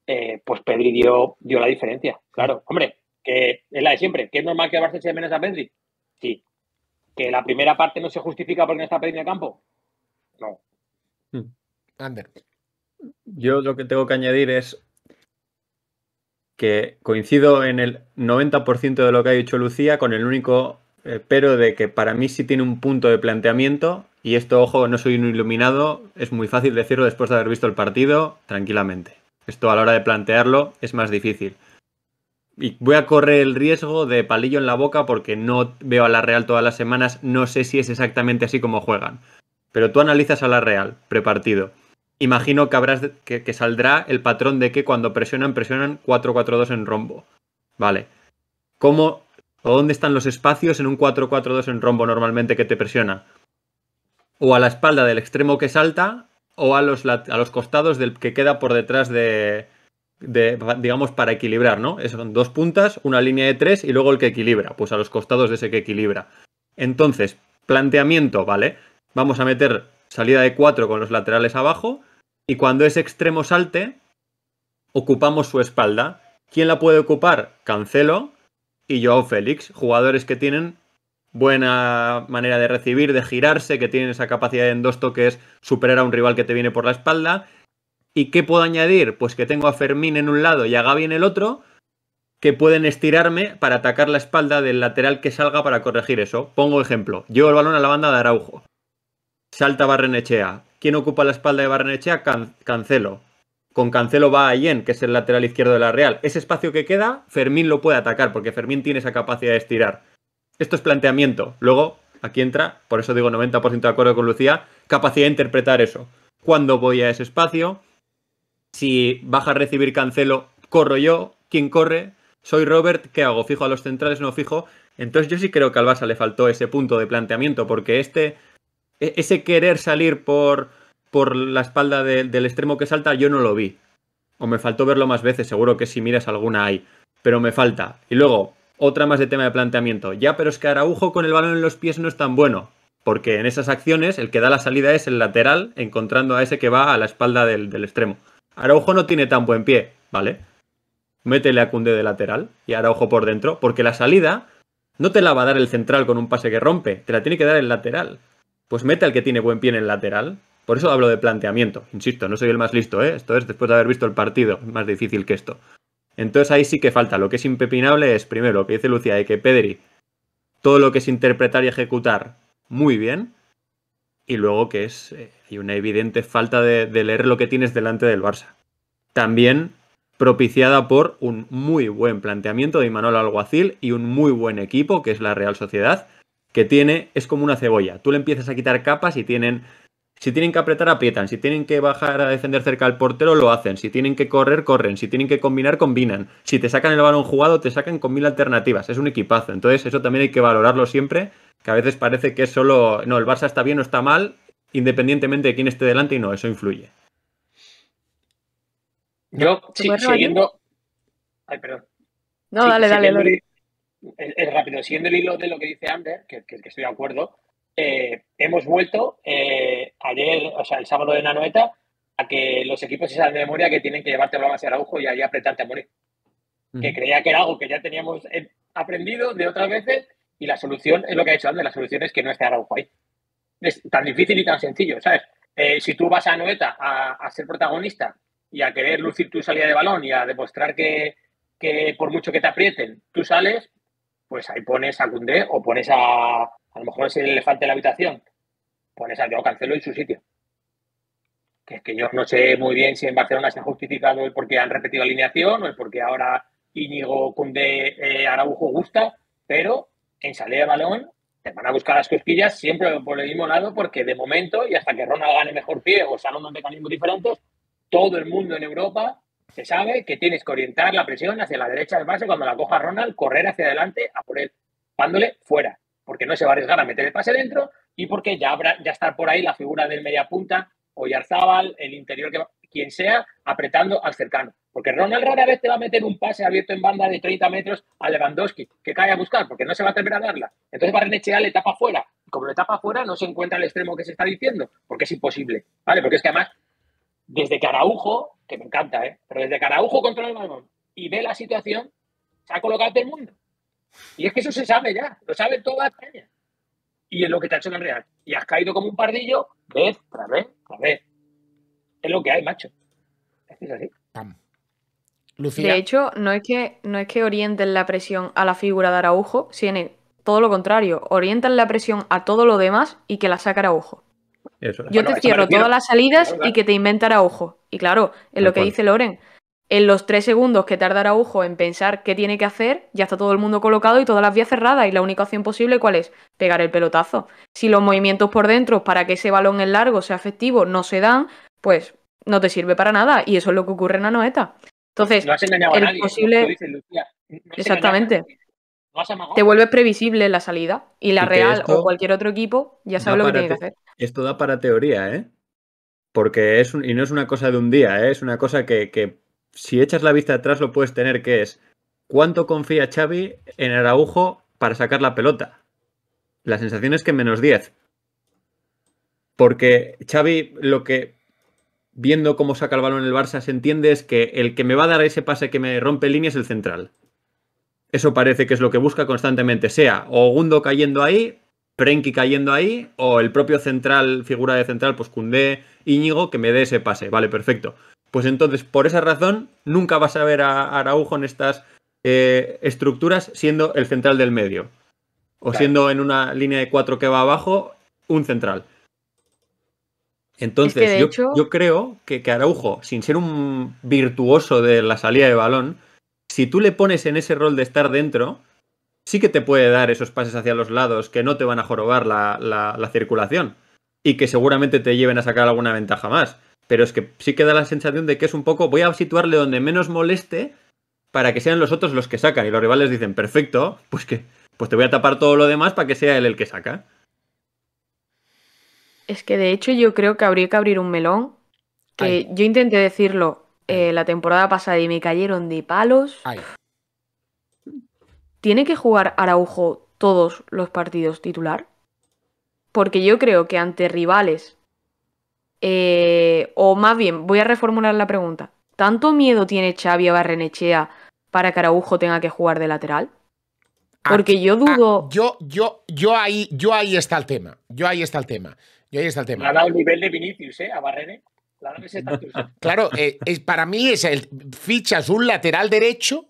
eh, pues Pedri dio, dio la diferencia. Claro, hombre, que es la de siempre, que es normal que el Barça menos a Pedri. Sí. Que la primera parte no se justifica porque no está Pedri en el campo no. Hmm. Yo lo que tengo que añadir es que coincido en el 90% de lo que ha dicho Lucía, con el único eh, pero de que para mí sí tiene un punto de planteamiento, y esto, ojo, no soy un iluminado, es muy fácil decirlo después de haber visto el partido tranquilamente. Esto a la hora de plantearlo es más difícil. Y voy a correr el riesgo de palillo en la boca porque no veo a la Real todas las semanas, no sé si es exactamente así como juegan. Pero tú analizas a la Real, prepartido. Imagino que, habrás que, saldrá el patrón de que cuando presionan, presionan 4-4-2 en rombo. Vale. ¿Cómo o dónde están los espacios en un 4-4-2 en rombo normalmente que te presiona? O a la espalda del extremo que salta o a los, a los costados del que queda por detrás de, de, digamos, para equilibrar, ¿no? Son dos puntas, una línea de tres y luego el que equilibra, pues a los costados de ese que equilibra. Entonces, planteamiento, ¿vale? vamos a meter salida de 4 con los laterales abajo y cuando es extremo salte, ocupamos su espalda. ¿Quién la puede ocupar? Cancelo y Joao Félix, jugadores que tienen buena manera de recibir, de girarse, que tienen esa capacidad de en dos toques superar a un rival que te viene por la espalda. ¿Y qué puedo añadir? Pues que tengo a Fermín en un lado y a Gaby en el otro, que pueden estirarme para atacar la espalda del lateral que salga para corregir eso. Pongo ejemplo, llevo el balón a la banda de Araujo salta Barrenechea. ¿Quién ocupa la espalda de Barrenechea? Cancelo. Con Cancelo va Ayen, que es el lateral izquierdo de la Real. Ese espacio que queda, Fermín lo puede atacar, porque Fermín tiene esa capacidad de estirar. Esto es planteamiento. Luego, aquí entra, por eso digo 90% de acuerdo con Lucía, capacidad de interpretar eso. ¿Cuándo voy a ese espacio? Si baja a recibir Cancelo, corro yo. ¿Quién corre? Soy Robert, ¿qué hago? ¿Fijo a los centrales? ¿No fijo? Entonces yo sí creo que al Barça le faltó ese punto de planteamiento, porque este e, ese querer salir por, por la espalda del extremo que salta, yo no lo vi. O me faltó verlo más veces, seguro que si miras alguna hay, pero me falta. Y luego, otra más de tema de planteamiento. Ya, pero es que Araujo con el balón en los pies no es tan bueno, porque en esas acciones el que da la salida es el lateral, encontrando a ese que va a la espalda del, extremo. Araujo no tiene tan buen pie, ¿vale? Métele a Cunde de lateral y Araujo por dentro, porque la salida no te la va a dar el central con un pase que rompe, te la tiene que dar el lateral pues mete al que tiene buen pie en el lateral. Por eso hablo de planteamiento. Insisto, no soy el más listo, ¿eh? Esto es después de haber visto el partido, más difícil que esto. Entonces ahí sí que falta. Lo que es impepinable es, primero, lo que dice Lucía, de que Pedri, todo lo que es interpretar y ejecutar, muy bien. Y luego que es, eh, hay una evidente falta de, de leer lo que tienes delante del Barça. También propiciada por un muy buen planteamiento de Imanol Alguacil y un muy buen equipo que es la Real Sociedad, que tiene es como una cebolla. Tú le empiezas a quitar capas y tienen. Si tienen que apretar, aprietan. Si tienen que bajar a defender cerca al portero, lo hacen. Si tienen que correr, corren. Si tienen que combinar, combinan. Si te sacan el balón jugado, te sacan con mil alternativas. Es un equipazo. Entonces, eso también hay que valorarlo siempre. Que a veces parece que es solo. No, el Barça está bien o está mal, independientemente de quién esté delante, y no, eso influye. Yo, siguiendo. Ay, perdón. No, dale, dale, dale es, rápido. Siguiendo el hilo de lo que dice Ander, que, que, estoy de acuerdo, eh, hemos vuelto eh, ayer, o sea, el sábado de Nanoeta, a que los equipos se salen de memoria que tienen que llevarte a hacia Araujo y ahí apretarte a morir. Que creía que era algo que ya teníamos eh, aprendido de otras veces y la solución es lo que ha dicho Ander, la solución es que no esté Araujo ahí. Es tan difícil y tan sencillo, ¿sabes? si tú vas a Noeta a, ser protagonista y a querer lucir tu salida de balón y a demostrar que, que por mucho que te aprieten, tú sales, pues ahí pones a Cundé o pones a. A lo mejor es el elefante de la habitación. Pones a yo Cancelo en su sitio. Que es que yo no sé muy bien si en Barcelona se ha justificado el porque han repetido alineación o el porque ahora Íñigo Cundé eh, Araujo gusta, pero en salida de balón te van a buscar las cosquillas siempre por el mismo lado, porque de momento, y hasta que Ronald gane mejor pie o salga unos mecanismos diferentes, todo el mundo en Europa se sabe que tienes que orientar la presión hacia la derecha del base cuando la coja Ronald, correr hacia adelante a por él, pándole fuera, porque no se va a arriesgar a meter el pase dentro y porque ya, habrá, ya estar por ahí la figura del mediapunta o Yarzábal, el interior, que, quien sea, apretando al cercano. Porque Ronald rara vez te va a meter un pase abierto en banda de 30 metros a Lewandowski, que cae a buscar, porque no se va a atrever a darla. Entonces Barnechea le tapa fuera. Como le tapa fuera, no se encuentra el extremo que se está diciendo, porque es imposible. ¿Vale? Porque es que además desde que que me encanta, ¿eh? pero desde que Araujo controla el balón y ve la situación, se ha colocado el mundo. Y es que eso se sabe ya, lo sabe toda España. Y es lo que te ha hecho en el Real. Y has caído como un pardillo, ves, tras vez Es lo que hay, macho. Es así. De hecho, no es, que, no es que orienten la presión a la figura de Araujo, sino todo lo contrario, orientan la presión a todo lo demás y que la saca Araujo. Yo te cierro todas las salidas y que te inventara ojo. Y claro, es lo que dice Loren, en los tres segundos que tardará ojo en pensar qué tiene que hacer, ya está todo el mundo colocado y todas las vías cerradas. Y la única opción posible, ¿cuál es? Pegar el pelotazo. Si los movimientos por dentro para que ese balón en largo sea efectivo no se dan, pues no te sirve para nada. Y eso es lo que ocurre en la noeta. Entonces, Exactamente te vuelve previsible la salida y la Real o cualquier otro equipo ya sabe lo que tiene que hacer. Esto da para teoría, ¿eh? Porque es y no es una cosa de un día, ¿eh? es una cosa que, que, si echas la vista atrás lo puedes tener, que es cuánto confía Xavi en Araujo para sacar la pelota. La sensación es que menos 10. Porque Xavi lo que viendo cómo saca el balón el Barça se entiende es que el que me va a dar ese pase que me rompe línea es el central. Eso parece que es lo que busca constantemente, sea Ogundo cayendo ahí, Prenki cayendo ahí, o el propio central, figura de central, pues Cundé, Íñigo, que me dé ese pase. Vale, perfecto. Pues entonces, por esa razón, nunca vas a ver a Araujo en estas eh, estructuras siendo el central del medio. O siendo en una línea de cuatro que va abajo, un central. Entonces, yo, creo que, que Araujo, sin ser un virtuoso de la salida de balón, si tú le pones en ese rol de estar dentro, sí que te puede dar esos pases hacia los lados que no te van a jorobar la, circulación y que seguramente te lleven a sacar alguna ventaja más. Pero es que sí que da la sensación de que es un poco, voy a situarle donde menos moleste para que sean los otros los que sacan y los rivales dicen, perfecto, pues que pues te voy a tapar todo lo demás para que sea él el que saca. Es que de hecho yo creo que habría que abrir un melón. Que yo intenté decirlo eh, la temporada pasada y me cayeron de palos. ¿Tiene que jugar Araujo todos los partidos titular? Porque yo creo que ante rivales, eh, o más bien, voy a reformular la pregunta. ¿Tanto miedo tiene Xavi a Barrenechea para que Araujo tenga que jugar de lateral? Ah, Porque yo ah, dudo. yo, yo, yo ahí, yo ahí está el tema. Yo ahí está el tema. Yo ahí está el tema. ha dado el nivel de Vinicius, ¿eh? A Barrene. Claro eh, para mí es el, fichas un lateral derecho,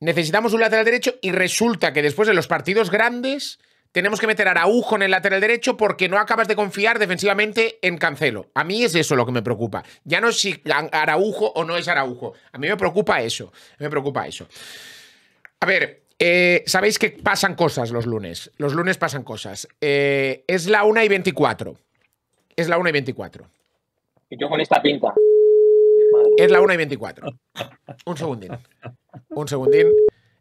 necesitamos un lateral derecho y resulta que después de los partidos grandes tenemos que meter Araujo en el lateral derecho porque no acabas de confiar defensivamente en Cancelo. A mí es eso lo que me preocupa. Ya no es si Araujo o no es Araujo. A mí me preocupa eso. Me preocupa eso. A ver, eh, sabéis que pasan cosas los lunes. Los lunes pasan cosas. Eh, es la 1 y 24. Es la 1 y 24. Y yo con esta pinta. Es la 1 y 24. Un segundín. Un segundín.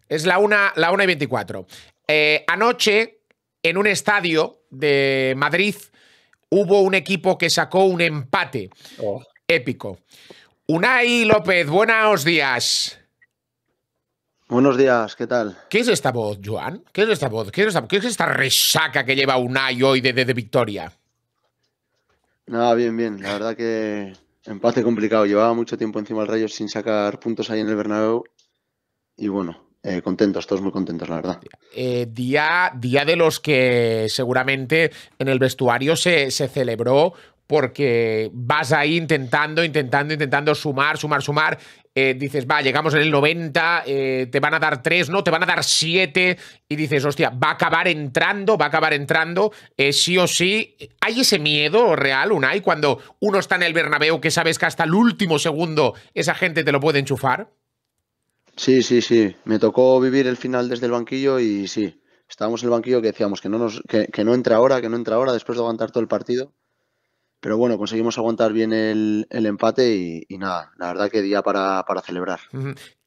Es la 1, la y 24. Eh, anoche, en un estadio de Madrid, hubo un equipo que sacó un empate oh. épico. Unai López, buenos días. Buenos días, ¿qué tal? ¿Qué es esta voz, Joan? ¿Qué es esta voz? ¿Qué es esta, resaca que lleva Unai hoy desde de, de Victoria? Nada, bien, bien. La verdad que empate complicado. Llevaba mucho tiempo encima del Rayo sin sacar puntos ahí en el Bernabéu. Y bueno, eh, contentos, todos muy contentos, la verdad. Eh, día, día de los que seguramente en el vestuario se, se, celebró porque vas ahí intentando, intentando, intentando sumar, sumar, sumar. Eh, dices, va, llegamos en el 90, eh, te van a dar 3, no, te van a dar 7. Y dices, hostia, va a acabar entrando, va a acabar entrando, eh, sí o sí. ¿Hay ese miedo real, Unai, cuando uno está en el Bernabéu que sabes que hasta el último segundo esa gente te lo puede enchufar? Sí, sí, sí. Me tocó vivir el final desde el banquillo y sí. Estábamos en el banquillo que decíamos que no, nos, que, que no entra ahora, que no entra ahora, después de aguantar todo el partido pero bueno, conseguimos aguantar bien el, empate y, nada, la verdad que día para, celebrar.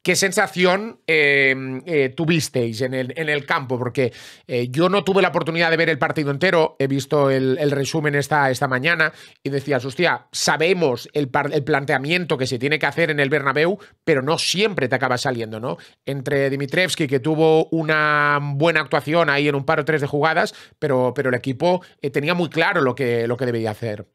¿Qué sensación em, eh, tuvisteis en el, campo? Porque eh, yo no tuve la oportunidad de ver el partido entero, he visto el, resumen esta, mañana y decías, hostia, sabemos el, planteamiento que se tiene que hacer en el Bernabéu, pero no siempre te acaba saliendo, ¿no? Entre Dimitrevski, que tuvo una buena actuación ahí en un par o tres de jugadas, pero, pero el equipo eh, tenía muy claro lo que, lo que debía hacer.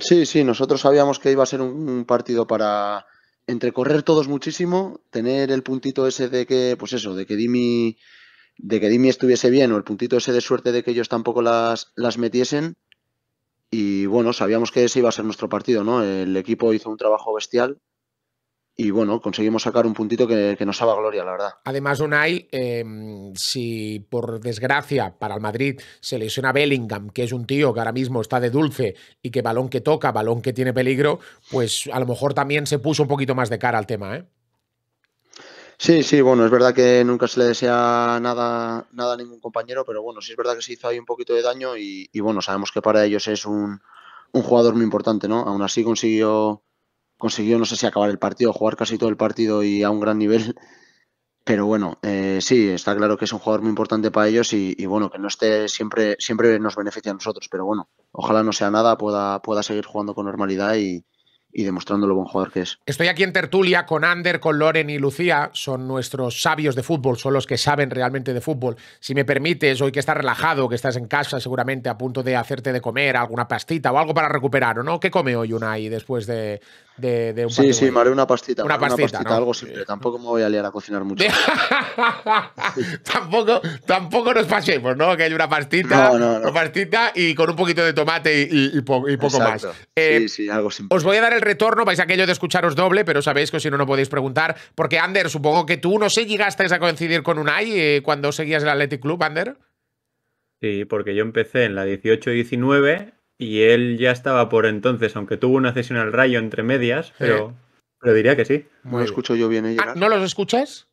Sí, sí, nosotros sabíamos que iba a ser un, partido para entrecorrer todos muchísimo, tener el puntito ese de que, pues eso, de que Dimi, de que Dimi estuviese bien, o el puntito ese de suerte de que ellos tampoco las, las metiesen. Y bueno, sabíamos que ese iba a ser nuestro partido, ¿no? El equipo hizo un trabajo bestial, y bueno, conseguimos sacar un puntito que, nos daba gloria, la verdad. Además, Unai, em, si por desgracia para el Madrid se lesiona Bellingham, que es un tío que ahora mismo está de dulce y que balón que toca, balón que tiene peligro, pues a lo mejor también se puso un poquito más de cara al tema, ¿eh? Sí, sí, bueno, es verdad que nunca se le desea nada, nada a ningún compañero, pero bueno, sí es verdad que se hizo ahí un poquito de daño y, bueno, sabemos que para ellos es un, un jugador muy importante, ¿no? Aún así consiguió consiguió, no sé si acabar el partido, jugar casi todo el partido y a un gran nivel. Pero bueno, eh, sí, está claro que es un jugador muy importante para ellos y, y, bueno, que no esté siempre, siempre nos beneficia a nosotros. Pero bueno, ojalá no sea nada, pueda, pueda seguir jugando con normalidad y, y demostrando lo buen jugador que es. Estoy aquí en tertulia con Ander, con Loren y Lucía. Son nuestros sabios de fútbol, son los que saben realmente de fútbol. Si me permites, hoy que estás relajado, que estás en casa, seguramente a punto de hacerte de comer alguna pastita o algo para recuperar, ¿o no? ¿Qué come hoy una y después de, de, de Sí, sí, me haré una pastita. Una pastita, algo simple. Tampoco me voy a liar a cocinar mucho. tampoco, tampoco nos pasemos, ¿no? Que hay una pastita, no, una pastita y con un poquito de tomate y, poco más. sí, eh, sí, algo simple. Os voy a dar el retorno, vais a aquello de escucharos doble, pero sabéis que si no, no podéis preguntar. Porque, Ander, supongo que tú no sé, llegaste a coincidir con Unai eh, cuando seguías el Athletic Club, Ander. Sí, porque yo empecé en la 18-19 y él ya estaba por entonces, aunque tuvo una cesión al rayo entre medias, pero, diría que sí. No escucho yo bien. ¿eh, ah, ¿No los escuchas?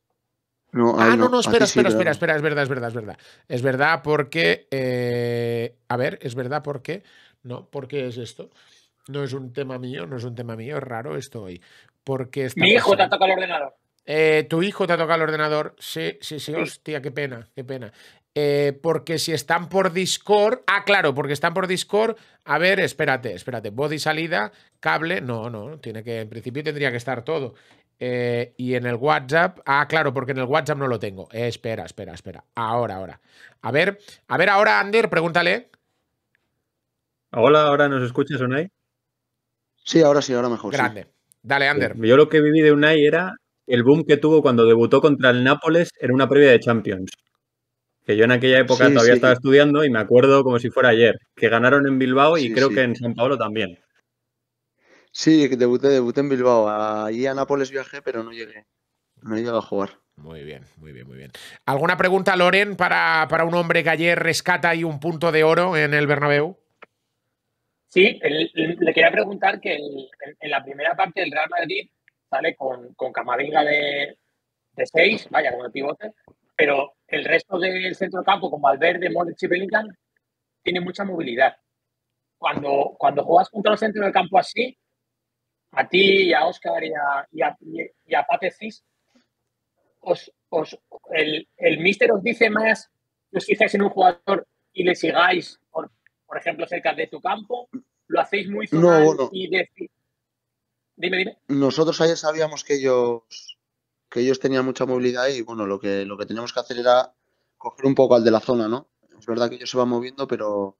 No, ah, ah, no, no, espera, espera, espera, espera, es verdad, es verdad, es verdad. Es verdad porque. Eh, a ver, es verdad porque. No, porque es esto. No es un tema mío, no es un tema mío, es raro esto hoy. Porque Mi hijo te ha tocado el ordenador. Eh, tu hijo te ha tocado el ordenador. Sí, sí, sí, hostia, qué pena, qué pena. Eh, porque si están por Discord. Ah, claro, porque están por Discord. A ver, espérate, espérate. Body salida, cable. No, no, tiene que. En principio tendría que estar todo. Eh, y en el WhatsApp. Ah, claro, porque en el WhatsApp no lo tengo. espera, espera, espera. Ahora, ahora. A ver, a ver, ahora, Ander, pregúntale. Hola, ahora nos escuchas, hay Sí, ahora sí, ahora mejor. Grande. Dale, Ander. Yo lo que viví de Unai era el boom que tuvo cuando debutó contra el Nápoles en una previa de Champions. Que yo en aquella época todavía estaba estudiando y me acuerdo como si fuera ayer, que ganaron en Bilbao y creo que en San Pablo también. Sí, debuté, debuté en Bilbao. Allí a Nápoles viajé, pero no llegué. No llegué a jugar. Muy bien, muy bien, muy bien. ¿Alguna pregunta, Loren, para, para un hombre que ayer rescata ahí un punto de oro en el Bernabéu? Sí, le quería preguntar que en la primera parte del Real Madrid sale con, con de, de seis, vaya, con el pivote, pero el resto del centro campo, como Valverde, Modric y Bellingham, tiene mucha movilidad. Cuando, cuando juegas contra los centro del campo así, a ti y a Oscar y a, y os, el, el míster os dice más, os fijáis en un jugador y le sigáis por por ejemplo, cerca de tu campo? ¿Lo hacéis muy zonal y de... Dime, dime. Nosotros ayer sabíamos que ellos, que ellos tenían mucha movilidad y, bueno, lo que, lo que teníamos que hacer era coger un poco al de la zona, ¿no? Es verdad que ellos se van moviendo, pero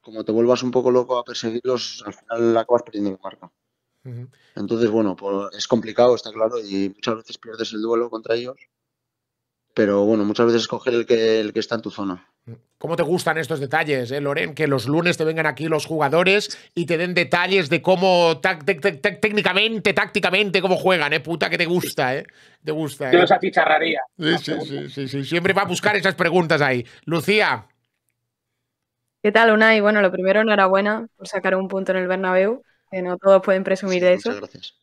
como te vuelvas un poco loco a perseguirlos, al final acabas perdiendo el marca. Entonces, bueno, pues, es complicado, está claro, y muchas veces pierdes el duelo contra ellos. Pero bueno, muchas veces coger el que, el que está en tu zona. ¿Cómo te gustan estos detalles, eh, Loren? Que los lunes te vengan aquí los jugadores y te den detalles de cómo técnicamente, tácticamente, cómo juegan, ¿eh? Puta, que te gusta, ¿eh? Te gusta. Yo eh. los achicharraría. Sí, sí, sí, Siempre va a buscar esas preguntas ahí. Lucía. ¿Qué tal, Unai? Bueno, lo primero, enhorabuena por sacar un punto en el Bernabéu, que no todos pueden presumir de eso. Muchas gracias.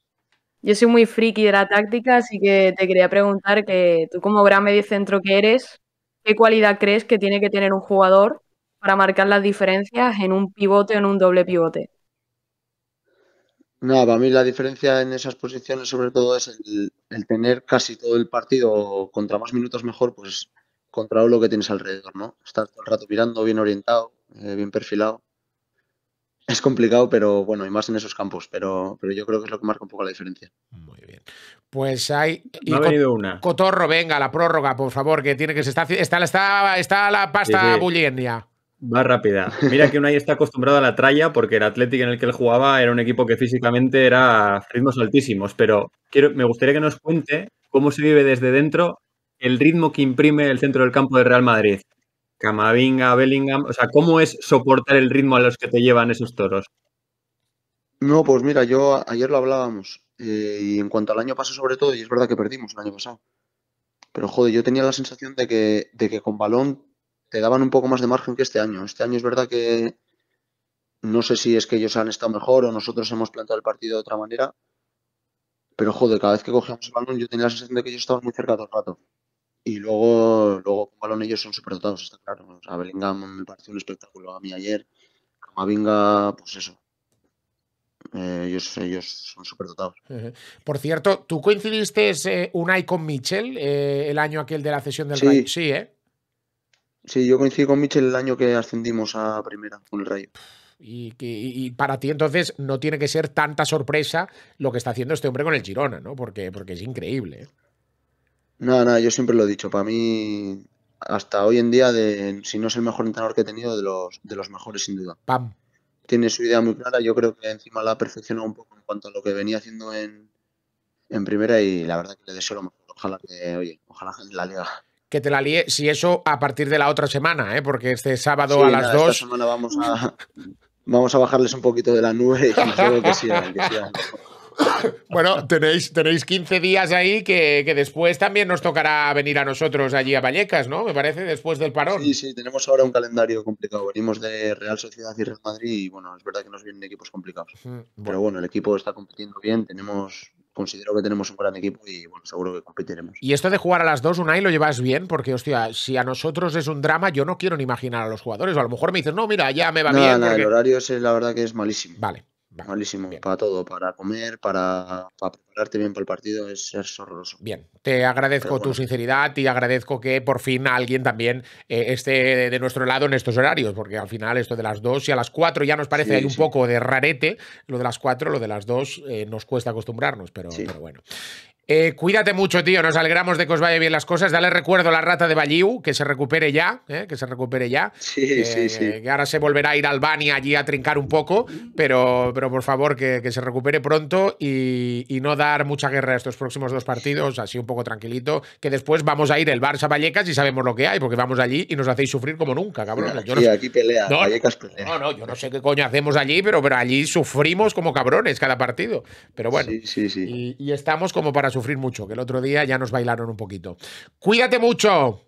Yo soy muy friki de la táctica, así que te quería preguntar que tú como gran mediocentro que eres, ¿Qué cualidad crees que tiene que tener un jugador para marcar las diferencias en un pivote o en un doble pivote? Nada, para mí la diferencia en esas posiciones sobre todo es el, tener casi todo el partido, contra más minutos mejor, pues contra lo que tienes alrededor, ¿no? Estar todo el rato mirando, bien orientado, eh, bien perfilado es complicado, pero bueno, y más en esos campos, pero, pero yo creo que es lo que marca un poco la diferencia. Muy bien. Pues hay. No ha venido una. Cotorro, venga, la prórroga, por favor, que tiene que se está, está, está, está la pasta sí, Va rápida. Mira que ahí está acostumbrado a la tralla porque el Atlético en el que él jugaba era un equipo que físicamente era ritmos altísimos, pero quiero, me gustaría que nos cuente cómo se vive desde dentro el ritmo que imprime el centro del campo de Real Madrid. Camavinga, Bellingham, o sea, ¿cómo es soportar el ritmo a los que te llevan esos toros? No, pues mira, yo ayer lo hablábamos eh, y en cuanto al año pasado sobre todo, y es verdad que perdimos el año pasado, pero joder, yo tenía la sensación de que, de que con balón te daban un poco más de margen que este año. Este año es verdad que no sé si es que ellos han estado mejor o nosotros hemos plantado el partido de otra manera, pero joder, cada vez que cogíamos el balón yo tenía la sensación de que ellos estaban muy cerca todo el rato. Y luego, luego con balón ellos son dotados, está claro. A sea, me pareció un espectáculo a mí ayer. Camavinga, pues eso. Eh, ellos, ellos son superdotados. dotados. Por cierto, ¿tú coincidiste un eh, Unai con Michel eh, el año aquel de la cesión del sí. Rayo? Sí, ¿eh? Sí, yo coincidí con Michel el año que ascendimos a primera con el Rayo. Y, y, para ti entonces no tiene que ser tanta sorpresa lo que está haciendo este hombre con el Girona, ¿no? Porque, porque es increíble. No, no. yo siempre lo he dicho. Para mí, hasta hoy en día, de, si no es el mejor entrenador que he tenido, de los, de los mejores, sin duda. Pam. Tiene su idea muy clara. Yo creo que encima la ha perfeccionado un poco en cuanto a lo que venía haciendo en, en primera y la verdad que le deseo lo mejor. Ojalá que, oye, ojalá la liga que te la líe, si eso a partir de la otra semana, ¿eh? porque este sábado a las dos... 2. semana vamos a, vamos a bajarles un poquito de la nube y que bueno, tenéis, tenéis 15 días ahí que, después también nos tocará venir a nosotros allí a Vallecas, ¿no? Me parece, después del parón. Sí, sí, tenemos ahora un calendario complicado. Venimos de Real Sociedad y Real Madrid y bueno, es verdad que nos vienen equipos complicados. Mm, Pero bueno, el equipo está compitiendo bien, tenemos considero que tenemos un gran equipo y bueno, seguro que competiremos. Y esto de jugar a las dos, Unai, lo llevas bien, porque hostia, si a nosotros es un drama, yo no quiero ni imaginar a los jugadores. O a lo mejor me dices, no, mira, ya me va bien. el horario es la verdad que es malísimo. Vale. Malísimo, para todo, para comer, para, prepararte bien para el partido, es, horroroso. Bien, te agradezco tu sinceridad y agradezco que por fin alguien también eh, esté de nuestro lado en estos horarios, porque al final esto de las 2 y a las 4 ya nos parece un poco de rarete, lo de las 4, lo de las 2 eh, nos cuesta acostumbrarnos, pero, pero bueno. Eh, cuídate mucho, tío. Nos alegramos de que os vaya bien las cosas. Dale recuerdo a la rata de Valliu, que se recupere ya, eh, que se recupere ya. Sí, sí, eh, sí. Que ahora se volverá a ir a Albania allí a trincar un poco, pero, pero por favor que, se recupere pronto y, no dar mucha guerra a estos próximos dos partidos, así un poco tranquilito, que después vamos a ir el Barça Vallecas y sabemos lo que hay, porque vamos allí y nos hacéis sufrir como nunca, cabrón. no aquí pelea, Vallecas pelea. No, no, yo no sé qué coño hacemos allí, pero, pero allí sufrimos como cabrones cada partido. Pero bueno, sí, sí, sí. Y, y estamos como para sufrir sufrir mucho, que el otro día ya nos bailaron un poquito. Cuídate mucho.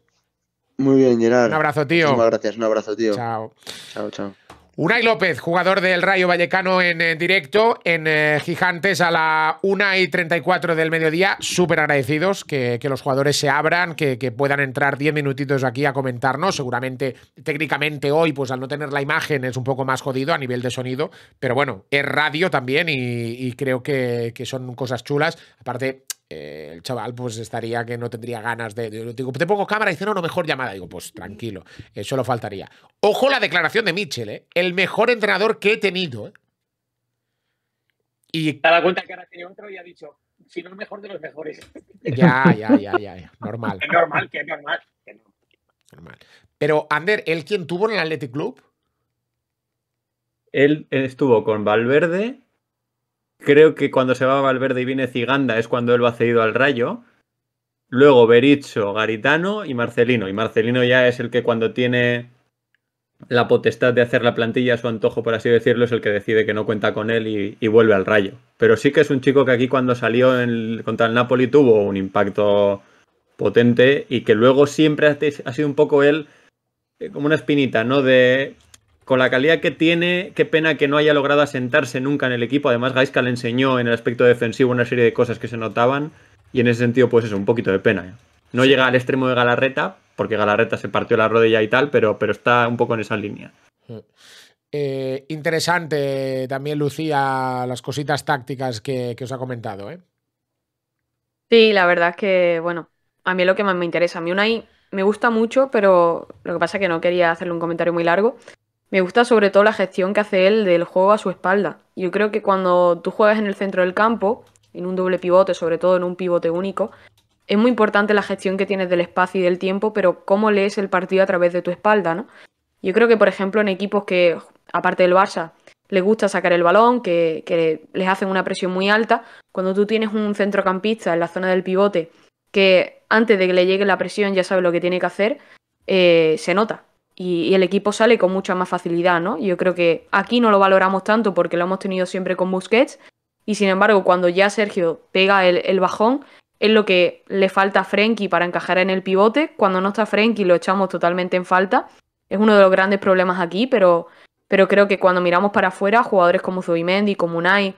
Muy bien, Gerard. Un abrazo, tío. Muchas gracias, un abrazo, tío. Chao. Chao, chao. Unai López, jugador del Rayo Vallecano en, eh, directo en eh, Gigantes a la 1 y 34 del mediodía. Súper agradecidos que, los jugadores se abran, que, puedan entrar 10 minutitos aquí a comentarnos. Seguramente técnicamente hoy, pues al no tener la imagen, es un poco más jodido a nivel de sonido. Pero bueno, es radio también y, creo que, que son cosas chulas. Aparte, el chaval pues estaría que no tendría ganas de... te pongo cámara y dice, no, no, mejor llamada. Digo, pues tranquilo, eso eh, lo faltaría. Ojo la declaración de Mitchell, eh, el mejor entrenador que he tenido. Eh. Y... Te cuenta que ahora tiene otro y ha dicho, si no el mejor de los mejores. Ya, ya, ya, ya, normal. normal, que es normal. normal. Pero, Ander, ¿él quién tuvo en el Athletic Club? él estuvo con Valverde, Creo que cuando se va a Valverde y viene Ziganda es cuando él va cedido al Rayo. Luego Bericho, Garitano y Marcelino. Y Marcelino ya es el que cuando tiene la potestad de hacer la plantilla a su antojo, por así decirlo, es el que decide que no cuenta con él y, vuelve al Rayo. Pero sí que es un chico que aquí cuando salió contra el Napoli tuvo un impacto potente y que luego siempre ha, sido un poco él eh, como una espinita, ¿no? De con la calidad que tiene, qué pena que no haya logrado asentarse nunca en el equipo. Además, Gaisca le enseñó en el aspecto defensivo una serie de cosas que se notaban y en ese sentido, pues es un poquito de pena. ¿eh? No llega al extremo de Galarreta, porque Galarreta se partió la rodilla y tal, pero, pero está un poco en esa línea. Mm. Eh, interesante también, Lucía, las cositas tácticas que, os ha comentado. ¿eh? Sí, la verdad es que, bueno, a mí es lo que más me interesa. A mí una me gusta mucho, pero lo que pasa es que no quería hacerle un comentario muy largo. Me gusta sobre todo la gestión que hace él del juego a su espalda. Yo creo que cuando tú juegas en el centro del campo, en un doble pivote, sobre todo en un pivote único, es muy importante la gestión que tienes del espacio y del tiempo, pero cómo lees el partido a través de tu espalda, ¿no? Yo creo que, por ejemplo, en equipos que, aparte del Barça, les gusta sacar el balón, que, les hacen una presión muy alta, cuando tú tienes un centrocampista en la zona del pivote que antes de que le llegue la presión ya sabe lo que tiene que hacer, eh, se nota y, el equipo sale con mucha más facilidad, ¿no? Yo creo que aquí no lo valoramos tanto porque lo hemos tenido siempre con Busquets y sin embargo cuando ya Sergio pega el, bajón es lo que le falta a Frenkie para encajar en el pivote. Cuando no está Frenkie lo echamos totalmente en falta. Es uno de los grandes problemas aquí, pero, pero creo que cuando miramos para afuera, jugadores como Zubimendi, como Unai,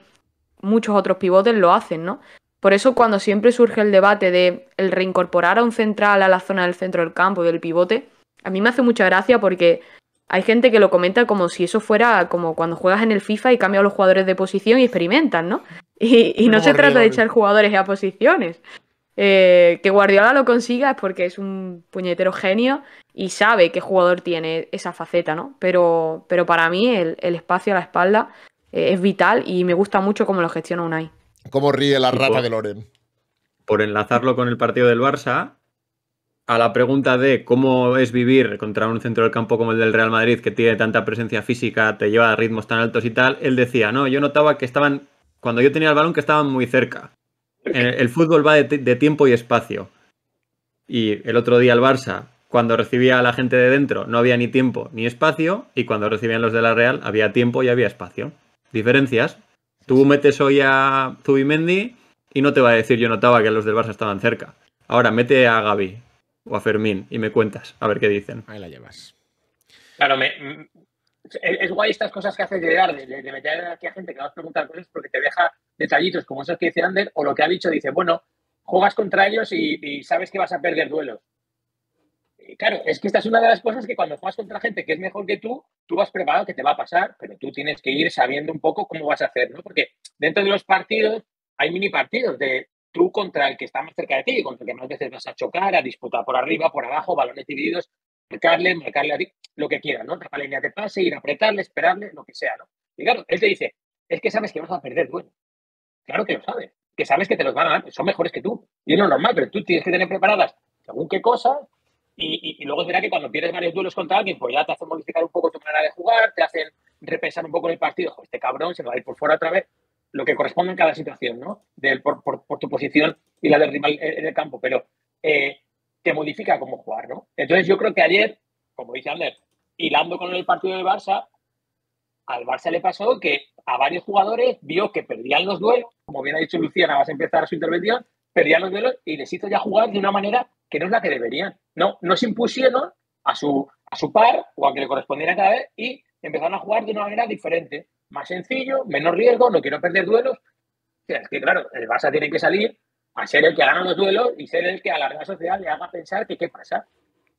muchos otros pivotes lo hacen, ¿no? Por eso cuando siempre surge el debate de reincorporar a un central a la zona del centro del campo, del pivote, a mí me hace mucha gracia porque hay gente que lo comenta como si eso fuera como cuando juegas en el FIFA y cambias los jugadores de posición y experimentan, ¿no? Y, no, se trata de echar jugadores a posiciones. Eh, que Guardiola lo consiga es porque es un puñetero genio y sabe qué jugador tiene esa faceta, ¿no? Pero, pero para mí el, espacio a la espalda eh, es vital y me gusta mucho cómo lo gestiona Unai. Cómo ríe la rata de Loren. Por enlazarlo con el partido del Barça, a la pregunta de cómo es vivir contra un centro del campo como el del Real Madrid, que tiene tanta presencia física, te lleva a ritmos tan altos y tal, él decía, no, yo notaba que estaban, cuando yo tenía el balón, que estaban muy cerca. Eh, el, fútbol va de, de, tiempo y espacio. Y el otro día el Barça, cuando recibía a la gente de dentro, no había ni tiempo ni espacio, y cuando recibían los de la Real, había tiempo y había espacio. Diferencias. Tú metes hoy a Zubimendi y no te va a decir yo notaba que los del Barça estaban cerca. Ahora mete a Gaby, o a Fermín y me cuentas, a ver qué dicen. Ahí la llevas. Claro, me, es, guay estas cosas que haces llegar, de, meter aquí a gente que vas a preguntar cosas porque te deja detallitos como esos que dice Ander o lo que ha dicho, dice, bueno, juegas contra ellos y, sabes que vas a perder duelos. claro, es que esta es una de las cosas que cuando juegas contra gente que es mejor que tú, tú vas preparado que te va a pasar, pero tú tienes que ir sabiendo un poco cómo vas a hacer, ¿no? Porque dentro de los partidos hay mini partidos de tú contra el que está más cerca de ti, contra el que más veces vas a chocar, a disputar por arriba, por abajo, balones divididos, marcarle, marcarle a ti, lo que quieras, ¿no? Tapar la línea de pase, ir a apretarle, esperarle, lo que sea, ¿no? Y claro, él te dice, es que sabes que vas a perder bueno, Claro que lo sabes, que sabes que te los van a dar, son mejores que tú. Y es lo normal, pero tú tienes que tener preparadas según qué cosa y, luego será que cuando pierdes varios duelos contra alguien, pues ya te hacen modificar un poco tu manera de jugar, te hacen repensar un poco el partido, este cabrón se va a ir por fuera otra vez lo que corresponde en cada situación, ¿no? por, tu posición y la del rival eh, en el campo, pero eh, te modifica cómo jugar, ¿no? Entonces yo creo que ayer, como dice Ander, hilando con el partido de Barça, al Barça le pasó que a varios jugadores vio que perdían los duelos, como bien ha dicho Luciana, vas a empezar su intervención, perdían los duelos y les hizo ya jugar de una manera que no es la que deberían. No, no se impusieron a su, a su par o a que le correspondiera cada vez y empezaron a jugar de una manera diferente más sencillo, menos riesgo, no quiero perder duelos. Es que claro, el Barça tiene que salir a ser el que gana los duelos y ser el que a la Real social le haga pensar que qué pasa.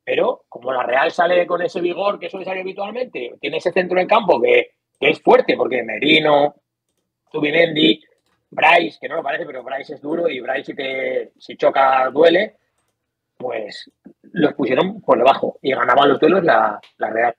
Pero como la Real sale con ese vigor que suele salir habitualmente, tiene ese centro en campo que, es fuerte, porque Merino, Zubimendi, Bryce, que no lo parece, pero Bryce es duro y Bryce si, si choca duele, pues los pusieron por debajo y ganaban los duelos la, la Real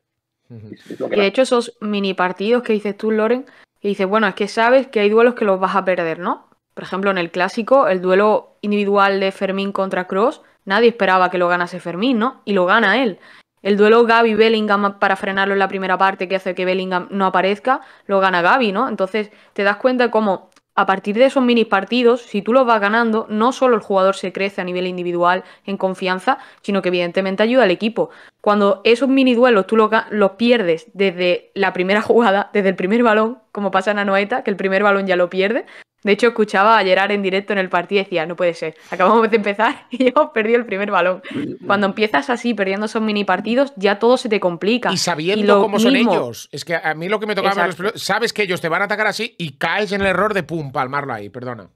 y de hecho, esos mini partidos que dices tú, Loren, Y dices, bueno, es que sabes que hay duelos que los vas a perder, ¿no? Por ejemplo, en el clásico, el duelo individual de Fermín contra Cross, nadie esperaba que lo ganase Fermín, ¿no? Y lo gana él. El duelo Gaby-Bellingham para frenarlo en la primera parte que hace que Bellingham no aparezca, lo gana Gaby, ¿no? Entonces te das cuenta cómo a partir de esos mini partidos, si tú los vas ganando, no solo el jugador se crece a nivel individual en confianza, sino que evidentemente ayuda al equipo. Cuando esos mini duelos tú los, pierdes desde la primera jugada, desde el primer balón, como pasa en Anoeta, que el primer balón ya lo pierde, de hecho, escuchaba a Gerard en directo en el partido y decía, no puede ser, acabamos de empezar y yo perdí el primer balón. Cuando empiezas así, perdiendo esos mini partidos, ya todo se te complica. Y sabiendo cómo son ellos. Es que a mí lo que me tocaba, sabes que ellos te van a atacar así y caes en el error de pum, palmarlo ahí, perdona.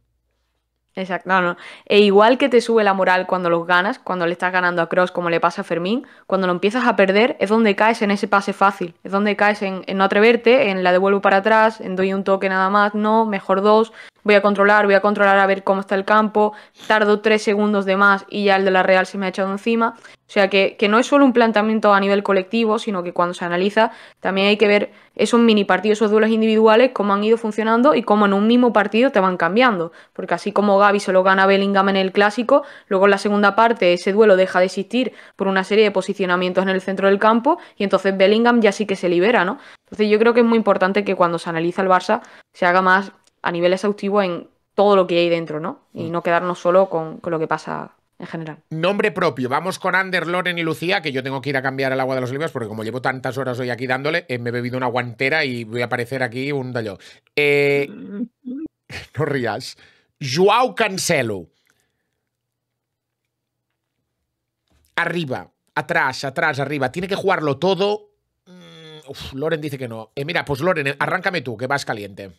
Exacto, no, no. E igual que te sube la moral cuando los ganas, cuando le estás ganando a Cross como le pasa a Fermín, cuando lo empiezas a perder es donde caes en ese pase fácil, es donde caes en no atreverte, en la devuelvo para atrás, en doy un toque nada más, no, mejor dos, voy a controlar, voy a controlar a ver cómo está el campo, tardo tres segundos de más y ya el de la Real se me ha echado encima. O sea que, no es solo un planteamiento a nivel colectivo, sino que cuando se analiza también hay que ver esos mini partidos, esos duelos individuales, cómo han ido funcionando y cómo en un mismo partido te van cambiando. Porque así como Gaby se lo gana a Bellingham en el clásico, luego en la segunda parte ese duelo deja de existir por una serie de posicionamientos en el centro del campo y entonces Bellingham ya sí que se libera, ¿no? Entonces yo creo que es muy importante que cuando se analiza el Barça se haga más a nivel exhaustivo en todo lo que hay dentro, ¿no? Y mm. no quedarnos solo con, lo que pasa en general. Nombre propio. Vamos con Ander, Loren y Lucía, que yo tengo que ir a cambiar el agua de los olivos porque como llevo tantas horas hoy aquí dándole, eh, me he bebido una guantera y voy a aparecer aquí un tallo. Eh, no rías. Joao Cancelo. Arriba, atrás, atrás, arriba. Tiene que jugarlo todo. Mm, Loren dice que no. Eh, mira, pues Loren, arráncame tú, que vas caliente.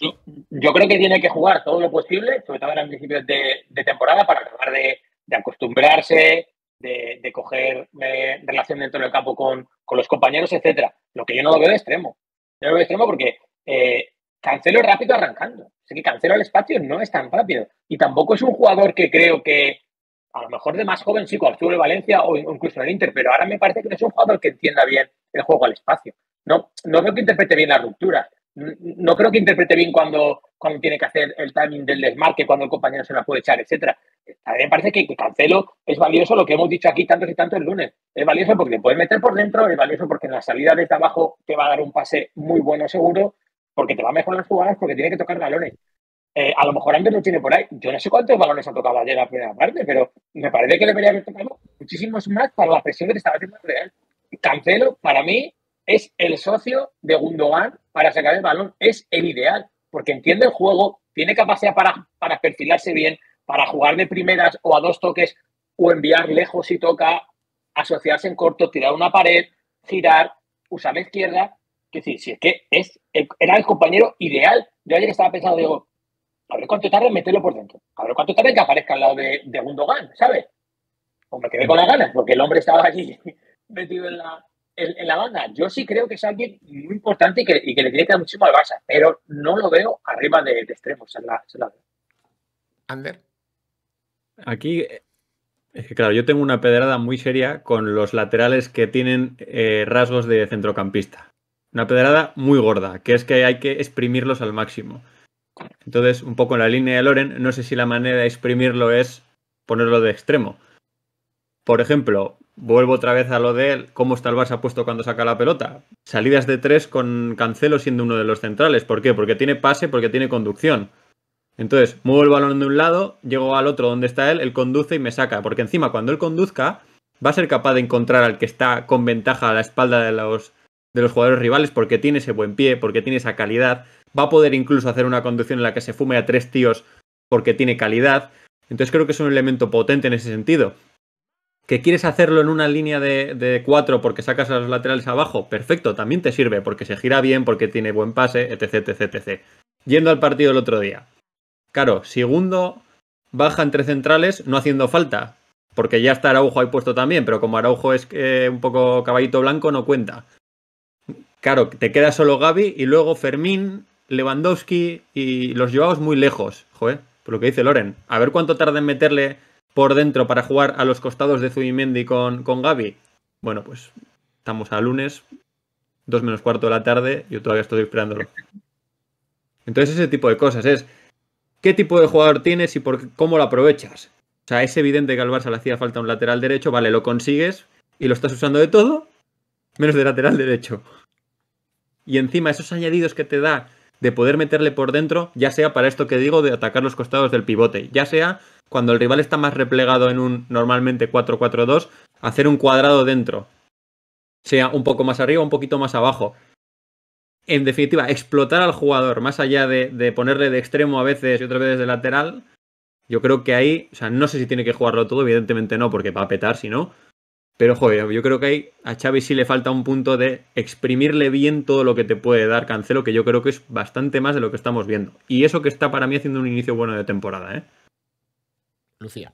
Yo creo que tiene que jugar todo lo posible, sobre todo en principios de, temporada, para acabar de, acostumbrarse, de, coger eh, relación dentro del campo con, los compañeros, etcétera. Lo que yo no lo veo de extremo. Yo lo veo de extremo porque eh, Cancelo rápido arrancando. Así que Cancelo al espacio no es tan rápido. Y tampoco es un jugador que creo que, a lo mejor de más joven, sí, como Arturo en Valencia o incluso en el Inter, pero ahora me parece que no es un jugador que entienda bien el juego al espacio. No, no veo que interprete bien las rupturas no creo que interprete bien cuando, cuando tiene que hacer el timing del desmarque, cuando el compañero se la puede echar, etcétera. A mí me parece que, Cancelo es valioso lo que hemos dicho aquí tantos y tantos el lunes. Es valioso porque te puedes meter por dentro, es valioso porque en la salida de trabajo te va a dar un pase muy bueno seguro, porque te va a mejorar las jugadas, porque tiene que tocar balones. Eh, a lo mejor antes no tiene por ahí. Yo no sé cuántos balones ha tocado ayer la primera parte, pero me parece que debería haber tocado muchísimos más para la presión que te estaba haciendo el Real. Cancelo, para mí, es el socio de Gundogan para sacar el balón, es el ideal, porque entiende el juego, tiene capacidad para, para perfilarse bien, para jugar de primeras o a dos toques o enviar lejos si toca, asociarse en corto, tirar una pared, girar, usar la izquierda. Que sí, si es que es, eh, era el compañero ideal. Yo ayer estaba pensando, digo, a ver cuánto tarde en meterlo por dentro, a ver cuánto tarde que aparezca al lado de, de Gundogan, ¿sabes? O me quedé con las ganas, porque el hombre estaba allí metido en la, en, la banda, yo sí creo que es alguien muy importante y que, le tiene que dar muchísimo al Barça, pero no lo veo arriba de, extremo, extremos. la, Ander. Aquí, eh, es que claro, yo tengo una pedrada muy seria con los laterales que tienen eh, rasgos de centrocampista. Una pedrada muy gorda, que es que hay que exprimirlos al máximo. Entonces, un poco en la línea de Loren, no sé si la manera de exprimirlo es ponerlo de extremo. Por ejemplo, vuelvo otra vez a lo de cómo está el Barça puesto cuando saca la pelota. Salidas de tres con Cancelo siendo uno de los centrales. ¿Por qué? Porque tiene pase, porque tiene conducción. Entonces, muevo el balón de un lado, llego al otro donde está él, él conduce y me saca. Porque encima, cuando él conduzca, va a ser capaz de encontrar al que está con ventaja a la espalda de los, de los jugadores rivales porque tiene ese buen pie, porque tiene esa calidad. Va a poder incluso hacer una conducción en la que se fume a tres tíos porque tiene calidad. Entonces creo que es un elemento potente en ese sentido que quieres hacerlo en una línea de, cuatro porque sacas a los laterales abajo, perfecto, también te sirve porque se gira bien, porque tiene buen pase, etc, etc, etc. Yendo al partido el otro día. Claro, segundo baja entre centrales no haciendo falta, porque ya está Araujo ahí puesto también, pero como Araujo es eh, un poco caballito blanco, no cuenta. Claro, te queda solo Gaby y luego Fermín, Lewandowski y los llevados muy lejos. Joder, por lo que dice Loren. A ver cuánto tarda en meterle por dentro para jugar a los costados de Zubimendi con, con Gaby. Bueno, pues estamos a lunes, dos menos cuarto de la tarde, yo todavía estoy esperándolo. Entonces ese tipo de cosas es, ¿qué tipo de jugador tienes y por cómo lo aprovechas? O sea, es evidente que al Barça le hacía falta un lateral derecho, vale, lo consigues y lo estás usando de todo, menos de lateral derecho. Y encima esos añadidos que te da de poder meterle por dentro, ya sea para esto que digo de atacar los costados del pivote, ya sea cuando el rival está más replegado en un normalmente 4-4-2, hacer un cuadrado dentro, sea un poco más arriba, un poquito más abajo. En definitiva, explotar al jugador, más allá de, de ponerle de extremo a veces y otra veces de lateral, yo creo que ahí, o sea, no sé si tiene que jugarlo todo, evidentemente no, porque va a petar, si no, pero, joder, yo creo que ahí a Xavi sí le falta un punto de exprimirle bien todo lo que te puede dar Cancelo, que yo creo que es bastante más de lo que estamos viendo. Y eso que está para mí haciendo un inicio bueno de temporada, ¿eh? Lucía.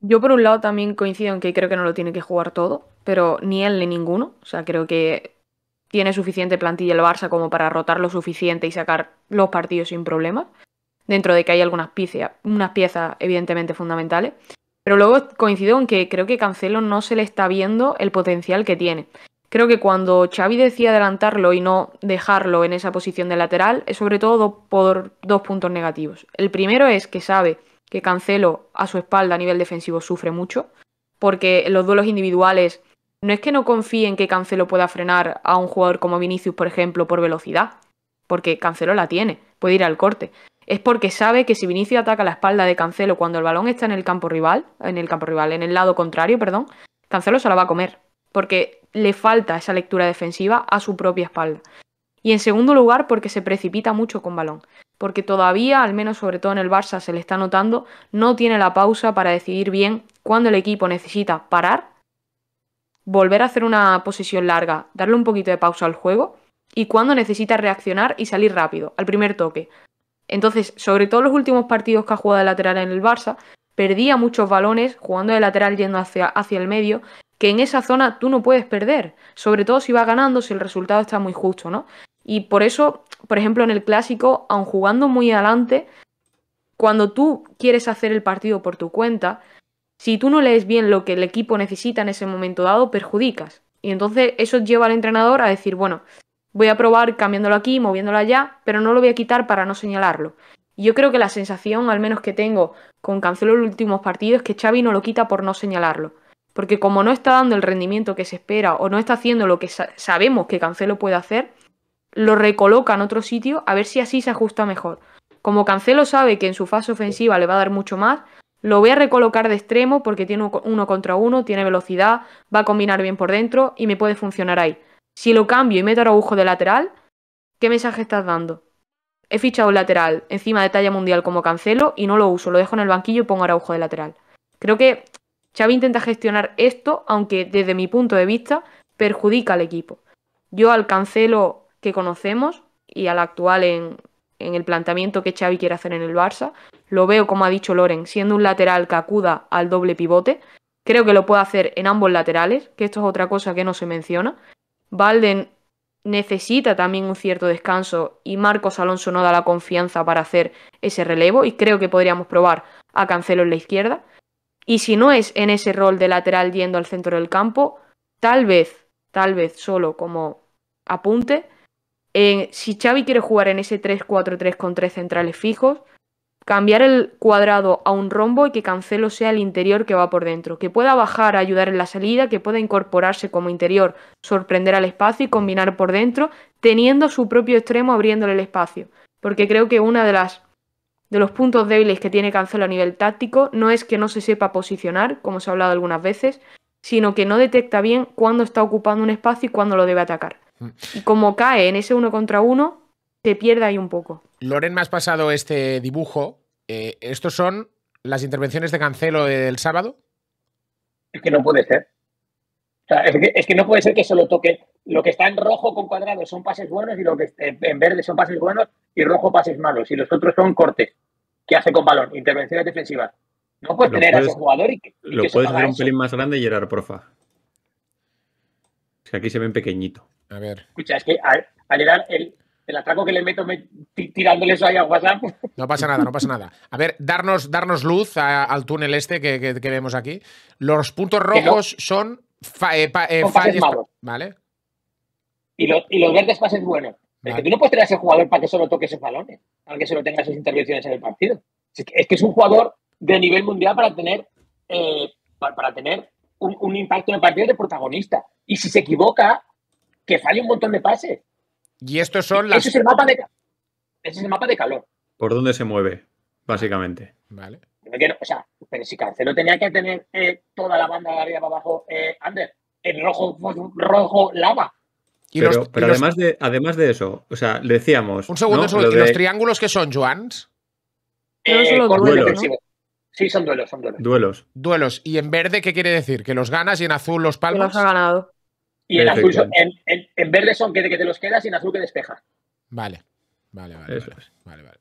Yo por un lado también coincido en que creo que no lo tiene que jugar todo, pero ni él ni ninguno. O sea, creo que tiene suficiente plantilla el Barça como para rotar lo suficiente y sacar los partidos sin problemas, dentro de que hay algunas piezas, unas piezas evidentemente fundamentales. Pero luego coincido en que creo que Cancelo no se le está viendo el potencial que tiene. Creo que cuando Xavi decía adelantarlo y no dejarlo en esa posición de lateral, es sobre todo por dos puntos negativos. El primero es que sabe que Cancelo a su espalda a nivel defensivo sufre mucho, porque en los duelos individuales no es que no confíe en que Cancelo pueda frenar a un jugador como Vinicius, por ejemplo, por velocidad, porque Cancelo la tiene, puede ir al corte, es porque sabe que si Vinicius ataca la espalda de Cancelo cuando el balón está en el campo rival, en el campo rival, en el lado contrario, perdón, Cancelo se la va a comer, porque le falta esa lectura defensiva a su propia espalda. Y en segundo lugar, porque se precipita mucho con balón, porque todavía, al menos sobre todo en el Barça se le está notando, no tiene la pausa para decidir bien cuándo el equipo necesita parar, volver a hacer una posición larga, darle un poquito de pausa al juego y cuándo necesita reaccionar y salir rápido, al primer toque, entonces, sobre todo los últimos partidos que ha jugado de lateral en el Barça, perdía muchos balones jugando de lateral yendo hacia, hacia el medio, que en esa zona tú no puedes perder, sobre todo si va ganando, si el resultado está muy justo, ¿no? Y por eso, por ejemplo, en el clásico, aun jugando muy adelante, cuando tú quieres hacer el partido por tu cuenta, si tú no lees bien lo que el equipo necesita en ese momento dado, perjudicas. Y entonces eso lleva al entrenador a decir, bueno, Voy a probar cambiándolo aquí, moviéndolo allá, pero no lo voy a quitar para no señalarlo. yo creo que la sensación, al menos que tengo con Cancelo en los últimos partidos, es que Xavi no lo quita por no señalarlo. Porque como no está dando el rendimiento que se espera o no está haciendo lo que sabemos que Cancelo puede hacer, lo recoloca en otro sitio a ver si así se ajusta mejor. Como Cancelo sabe que en su fase ofensiva le va a dar mucho más, lo voy a recolocar de extremo porque tiene uno contra uno, tiene velocidad, va a combinar bien por dentro y me puede funcionar ahí. Si lo cambio y meto a Araujo de lateral, ¿qué mensaje estás dando? He fichado el lateral encima de talla mundial como cancelo y no lo uso, lo dejo en el banquillo y pongo Araujo de lateral. Creo que Xavi intenta gestionar esto, aunque desde mi punto de vista perjudica al equipo. Yo al cancelo que conocemos y al actual en, en el planteamiento que Xavi quiere hacer en el Barça, lo veo, como ha dicho Loren, siendo un lateral que acuda al doble pivote. Creo que lo puede hacer en ambos laterales, que esto es otra cosa que no se menciona. Valden necesita también un cierto descanso y Marcos Alonso no da la confianza para hacer ese relevo y creo que podríamos probar a Cancelo en la izquierda. Y si no es en ese rol de lateral yendo al centro del campo, tal vez, tal vez solo como apunte, eh, si Xavi quiere jugar en ese 3-4-3 con tres centrales fijos, cambiar el cuadrado a un rombo y que cancelo sea el interior que va por dentro, que pueda bajar a ayudar en la salida, que pueda incorporarse como interior, sorprender al espacio y combinar por dentro, teniendo su propio extremo abriéndole el espacio. Porque creo que una de las de los puntos débiles que tiene Cancelo a nivel táctico no es que no se sepa posicionar, como se ha hablado algunas veces, sino que no detecta bien cuándo está ocupando un espacio y cuándo lo debe atacar. Mm. Y como cae en ese uno contra uno, se pierde ahí un poco. Loren, me has pasado este dibujo. Eh, ¿Estos son las intervenciones de Cancelo del sábado? Es que no puede ser. es, que, no puede ser que solo toque. Lo que está en rojo con cuadrado son pases buenos y lo que está en verde son pases buenos y rojo pases malos. Y los otros son cortes que hace con balón, intervenciones defensivas. No puedes tener a ese jugador y que. lo puedes hacer un pelín más grande, Gerard, porfa. Es que aquí se ven pequeñito. A ver. Escucha, es que al, llegar el, el atraco que le meto tirándole eso ahí a WhatsApp. No pasa nada, no pasa nada. A ver, darnos, darnos luz al túnel este que, vemos aquí. Los puntos rojos son eh, eh, fallos. ¿vale? Y, los verdes pases buenos. Es que tú no puedes tener a ese jugador para que solo toque esos balones, para que solo tenga esas intervenciones en el partido. Es que es, un jugador de nivel mundial para tener, eh, para, tener un, un impacto en el partido de protagonista. Y si se equivoca, que falle un montón de pases y estos son las. Ese es el mapa de, ese es el mapa de calor. ¿Por dónde se mueve, básicamente? Vale. o sea, pero si Cancelo tenía que tener eh, toda la banda de arriba para abajo, eh, Ander, en rojo, rojo lava. pero, además, de, además de eso, o sea, le decíamos. Un segundo, sobre ¿Y los triángulos que son, Joans? Eh, son duelos, Sí, son duelos, son duelos. Duelos. Duelos. ¿Y en verde qué quiere decir? ¿Que los ganas y en azul los palmas? Que los ha ganado. Y en, azul, en, en, verde son que te, los quedas y en azul que despeja. Vale, vale, vale. vale, vale,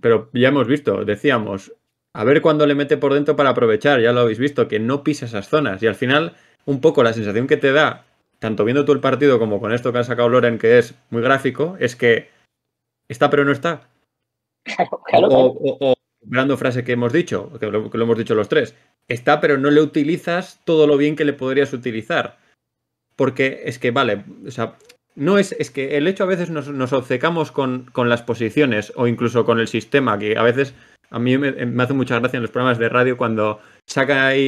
pero ya hemos visto, decíamos, a ver cuándo le mete por dentro para aprovechar, ya lo habéis visto, que no pisa esas zonas. Y al final, un poco la sensación que te da, tanto viendo tú el partido como con esto que ha sacado Loren, que es muy gráfico, es que está pero no está. O, frase que hemos dicho, que lo hemos dicho los tres, está pero no le utilizas todo lo bien que le podrías utilizar porque es que, vale, o sea, no es, es que el hecho a veces nos, nos obcecamos con, las posiciones o incluso con el sistema, que a veces a mí me, hace mucha gracia en los programas de radio cuando saca ahí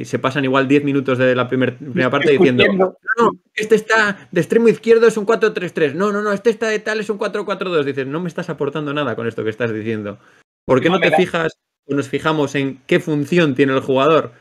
y se pasan igual 10 minutos de la primera parte diciendo, no, no, este está de extremo izquierdo es un 4-3-3, no, no, no, este está de tal es un 4-4-2, dices, no me estás aportando nada con esto que estás diciendo. ¿Por qué no, te fijas o nos fijamos en qué función tiene el jugador?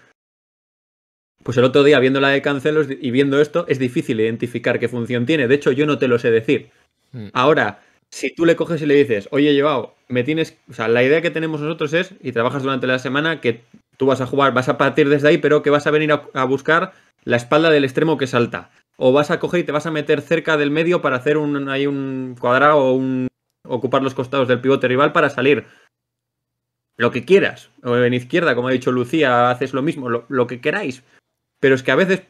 Pues el otro día, viendo la de Cancelos y viendo esto, es difícil identificar qué función tiene. De hecho, yo no te lo sé decir. Mm. Ahora, si tú le coges y le dices, oye, llevado, me tienes. O sea, la idea que tenemos nosotros es, y trabajas durante la semana, que tú vas a jugar, vas a partir desde ahí, pero que vas a venir a, buscar la espalda del extremo que salta. O vas a coger y te vas a meter cerca del medio para hacer un, ahí un cuadrado o un, ocupar los costados del pivote rival para salir. Lo que quieras. O en izquierda, como ha dicho Lucía, haces lo mismo, lo que queráis pero es que a veces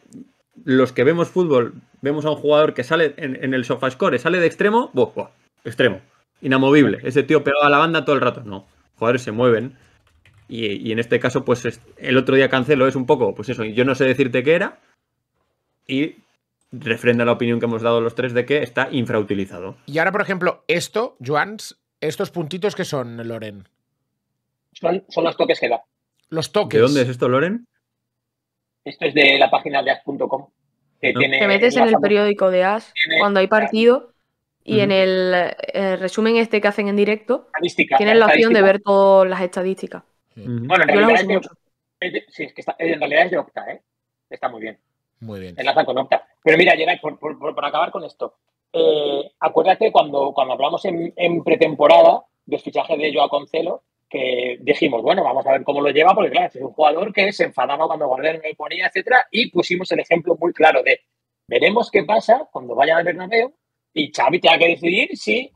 los que vemos fútbol, vemos a un jugador que sale en, en el sofascore, sale de extremo, boh, extremo, inamovible. Ese tío pegado a la banda todo el rato. No, jugadores se mueven. Y, en este caso, pues el otro día Cancelo es un poco, pues eso, yo no sé decirte qué era. Y refrenda la opinión que hemos dado los tres de que está infrautilizado. Y ahora, por ejemplo, esto, Joans, estos puntitos que son, Loren. Son, los toques que da. Los toques. ¿De dónde es esto, Loren? Esto es de la página de as.com. Te metes en el periódico de As cuando hay partido y en el, eh, resumen este que hacen en directo tienes la, opción de ver todas las estadísticas. Bueno, en realidad, es de, Octa, ¿eh? Está muy bien. Muy bien. Enlaza con Octa. Pero mira, Gerard, por, acabar con esto, eh, acuérdate cuando, cuando hablamos en, pretemporada de fichaje de Joao Concelo, que dijimos, bueno, vamos a ver cómo lo lleva, porque claro, es un jugador que se enfadaba cuando Guardián me ponía, etcétera, y pusimos el ejemplo muy claro de veremos qué pasa cuando vaya al Bernabéu y Xavi tenga que decidir si,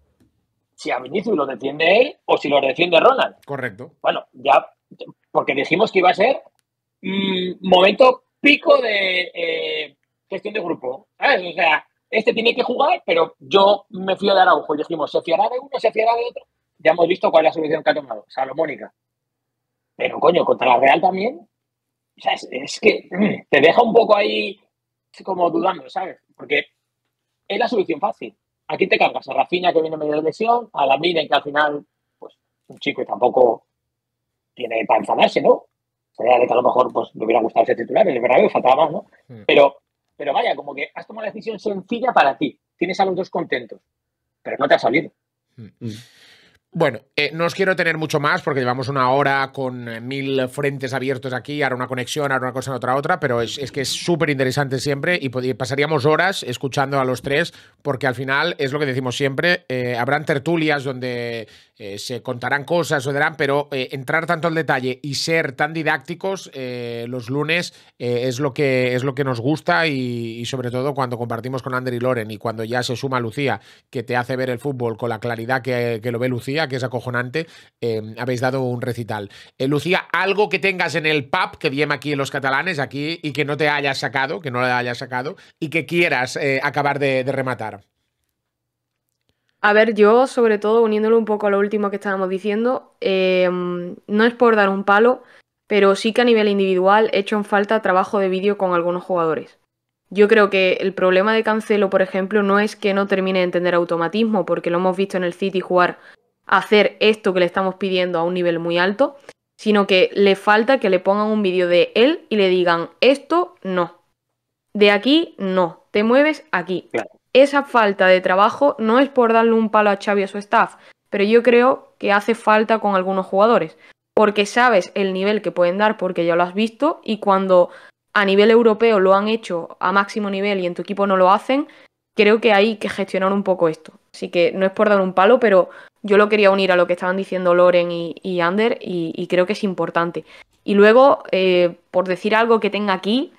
si a Vinicius lo defiende él o si lo defiende Ronald. Correcto. Bueno, ya, porque dijimos que iba a ser mm, momento pico de eh, gestión de grupo. O sea, este tiene que jugar, pero yo me fío de Araujo. Y dijimos, ¿se fiará de uno, se fiará de otro? ya hemos visto cuál es la solución que ha tomado, Salomónica. Pero coño, contra la Real también, o sea, es, que mm, te deja un poco ahí como dudando, ¿sabes? Porque es la solución fácil. Aquí te cargas a Rafinha que viene medio de lesión, a la en que al final, pues, un chico que tampoco tiene para enfadarse, ¿no? Sería de que a lo mejor pues, le hubiera gustado ser titular, el que faltaba más, ¿no? Pero, pero vaya, como que has tomado la decisión sencilla para ti. Tienes a los dos contentos, pero no te ha salido. Mm. Bueno, eh, no os quiero tener mucho más porque llevamos una hora con mil frentes abiertos aquí, ahora una conexión, ahora una cosa, otra, otra, pero es, que es súper interesante siempre y pasaríamos horas escuchando a los tres porque al final es lo que decimos siempre, eh, habrán tertulias donde eh, se contarán cosas o darán, pero eh, entrar tanto al detalle y ser tan didácticos eh, los lunes es, lo que, es lo que nos gusta y, sobre todo cuando compartimos con Ander y Loren y cuando ya se suma Lucía, que te hace ver el fútbol con la claridad que, lo ve Lucía, que es acojonante, habéis dado un recital. Lucía, algo que tengas en el pub que diem aquí en los catalanes, aquí, y que no te hayas sacado, que no la hayas sacado, y que quieras acabar de rematar. A ver, yo sobre todo, uniéndolo un poco a lo último que estábamos diciendo, em, no es por dar un palo, pero sí que a nivel individual he hecho en falta trabajo de vídeo con algunos jugadores. Yo creo que el problema de Cancelo, por ejemplo, no es que no termine de entender automatismo, porque lo hemos visto en el City jugar, hacer esto que le estamos pidiendo a un nivel muy alto, sino que le falta que le pongan un vídeo de él y le digan, esto no, de aquí no, te mueves aquí. Claro esa falta de trabajo no es por darle un palo a Xavi y a su staff, pero yo creo que hace falta con algunos jugadores, porque sabes el nivel que pueden dar porque ya lo has visto y cuando a nivel europeo lo han hecho a máximo nivel y en tu equipo no lo hacen, creo que hay que gestionar un poco esto. Así que no es por dar un palo, pero yo lo quería unir a lo que estaban diciendo Loren y, Ander y, creo que es importante. Y luego, eh, por decir algo que tenga aquí,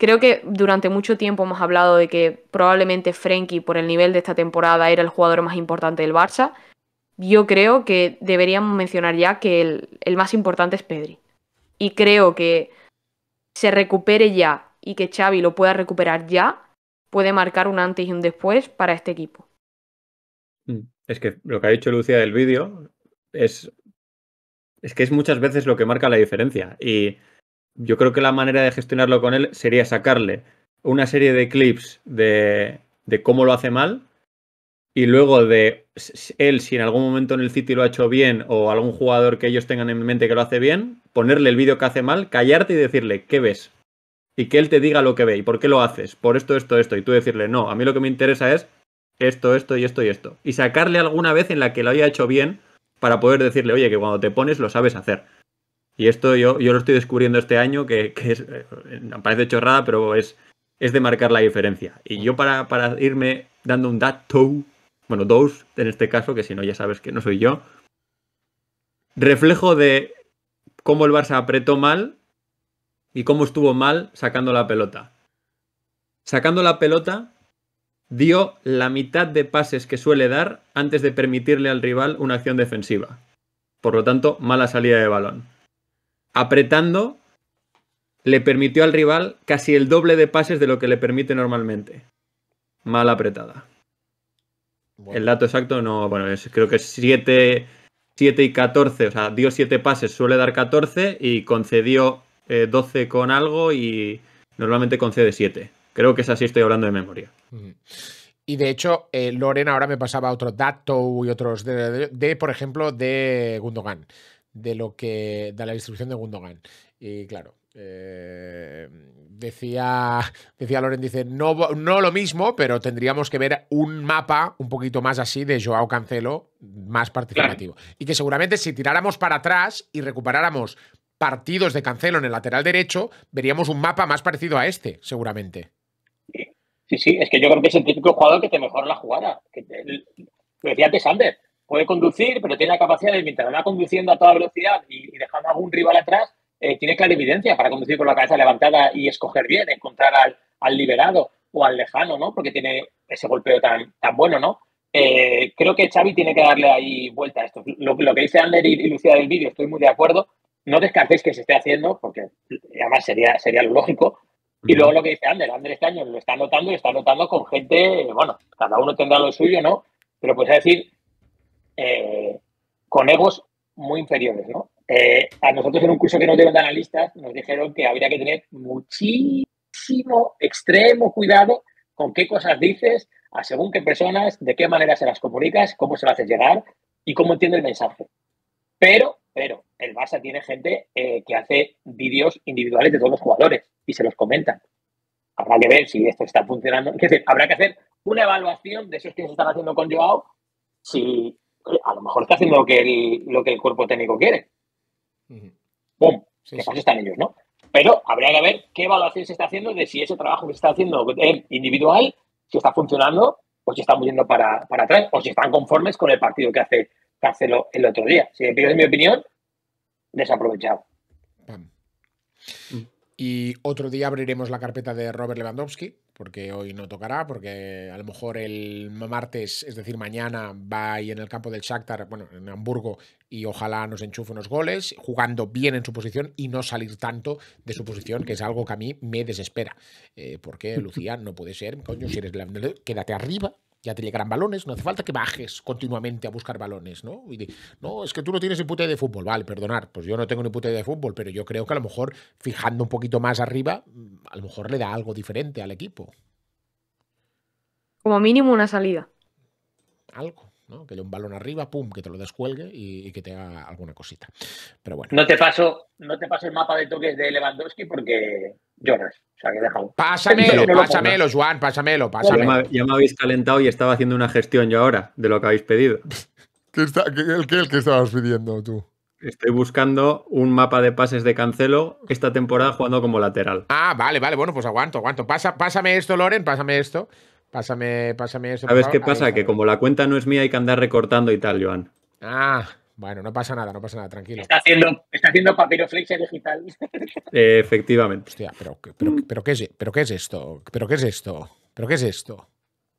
Creo que durante mucho tiempo hemos hablado de que probablemente Frenkie, por el nivel de esta temporada, era el jugador más importante del Barça. Yo creo que deberíamos mencionar ya que el, más importante es Pedri. Y creo que se recupere ya y que Xavi lo pueda recuperar ya, puede marcar un antes y un después para este equipo. Mm, es que lo que ha dicho Lucía del vídeo es, es que es muchas veces lo que marca la diferencia. Y yo creo que la manera de gestionarlo con él sería sacarle una serie de clips de, de cómo lo hace mal y luego de él, si en algún momento en el City lo ha hecho bien o algún jugador que ellos tengan en mente que lo hace bien, ponerle el vídeo que hace mal, callarte y decirle, ¿qué ves? Y que él te diga lo que ve y por qué lo haces, por esto, esto, esto. Y tú decirle, no, a mí lo que me interesa es esto, esto y esto y esto. Y sacarle alguna vez en la que lo haya hecho bien para poder decirle, oye, que cuando te pones lo sabes hacer. Y esto yo, yo lo estoy descubriendo este año, que, que eh, parece chorrada, pero es, es de marcar la diferencia. Y yo para, para irme dando un dato, bueno, dos en este caso, que si no ya sabes que no soy yo, reflejo de cómo el Barça apretó mal y cómo estuvo mal sacando la pelota. Sacando la pelota, dio la mitad de pases que suele dar antes de permitirle al rival una acción defensiva. Por lo tanto, mala salida de balón apretando, le permitió al rival casi el doble de pases de lo que le permite normalmente. Mal apretada. El dato exacto no, bueno, es, creo que es 7, y 14, o sea, dio 7 pases, suele dar 14 y concedió 12 eh, con algo y normalmente concede 7. Creo que es así, estoy hablando de memoria. Y de hecho, lorena eh, Loren ahora me pasaba otro dato y otros de, por ejemplo, de Gundogan de lo que da la distribución de Gundogan. Y claro, eh, decía, decía Loren, dice, no, no lo mismo, pero tendríamos que ver un mapa un poquito más así de Joao Cancelo, más participativo. Y que seguramente si tiráramos para atrás y recuperáramos partidos de Cancelo en el lateral derecho, veríamos un mapa más parecido a este, seguramente. Sí, sí, es que yo creo que es el típico jugador que te mejora la jugada. Que lo decía antes Ander, puede conducir, pero tiene la capacidad de, mientras va conduciendo a toda velocidad y, dejando a algún rival atrás, eh, tiene clarividencia evidencia para conducir con la cabeza levantada y escoger bien, encontrar al, liberado o al lejano, ¿no? Porque tiene ese golpeo tan, tan bueno, ¿no? Eh, creo que Xavi tiene que darle ahí vuelta a esto. Lo, que dice Ander y, Lucía del vídeo, estoy muy de acuerdo. No descartéis que se esté haciendo, porque además sería, sería lo lógico. Y luego lo que dice Ander, Ander este año lo está notando y está notando con gente, bueno, cada uno tendrá lo suyo, ¿no? Pero pues a decir, eh, con egos muy inferiores, ¿no? Eh, a nosotros en un curso que nos dieron de analistas nos dijeron que habría que tener muchísimo extremo cuidado con qué cosas dices, a según qué personas, de qué manera se las comunicas, cómo se las haces llegar y cómo entiende el mensaje. Pero, pero, el Barça tiene gente eh, que hace vídeos individuales de todos los jugadores y se los comentan. Habrá que ver si esto está funcionando. Es decir, habrá que hacer una evaluación de esos que se están haciendo con Joao, si a lo mejor está haciendo lo que el, lo que el cuerpo técnico quiere. que están ellos, ¿no? Pero habría que ver qué evaluación se está haciendo de si ese trabajo que se está haciendo el individual, si está funcionando o si está muriendo para, atrás o si están conformes con el partido que hace, el otro día. Si me pides mi opinión, desaprovechado. Y otro día abriremos la carpeta de Robert Lewandowski, porque hoy no tocará, porque a lo mejor el martes, es decir, mañana va ahí en el campo del Shakhtar, bueno, en Hamburgo, y ojalá nos enchufe unos goles, jugando bien en su posición y no salir tanto de su posición, que es algo que a mí me desespera. Eh, porque, Lucía, no puede ser, coño, si eres la... Quédate arriba, ya te llegarán balones, no hace falta que bajes continuamente a buscar balones, ¿no? Y no, es que tú no tienes ni de fútbol, vale, perdonar, pues yo no tengo ni puta de fútbol, pero yo creo que a lo mejor fijando un poquito más arriba, mm, a lo mejor le da algo diferente al equipo. Como mínimo una salida. Algo. ¿no? Que dé un balón arriba, pum, que te lo descuelgue y, que te haga alguna cosita. Pero bueno. No te paso, no te el mapa de toques de Lewandowski porque lloras. O sea, que Pásamelo, pásamelo, Juan, pásamelo, pásamelo. Ya me, habéis calentado y estaba haciendo una gestión yo ahora de lo que habéis pedido. ¿Qué, está, qué, que estabas pidiendo tú? Estoy buscando un mapa de pases de Cancelo esta temporada jugando como lateral. Ah, vale, vale. Bueno, pues aguanto, aguanto. Pasa, pásame esto, Loren, pásame esto. Pásame, pásame eso. ¿Sabes qué pasa? que como la cuenta no es mía, hay que andar recortando y tal, Joan. Ah, bueno, no pasa nada, no pasa nada, tranquilo. Está haciendo, está haciendo papiroflexia digital. Eh, efectivamente. Hostia, pero, pero, pero, ¿qué es, pero ¿qué es esto? ¿Pero qué es esto? ¿Pero qué es esto?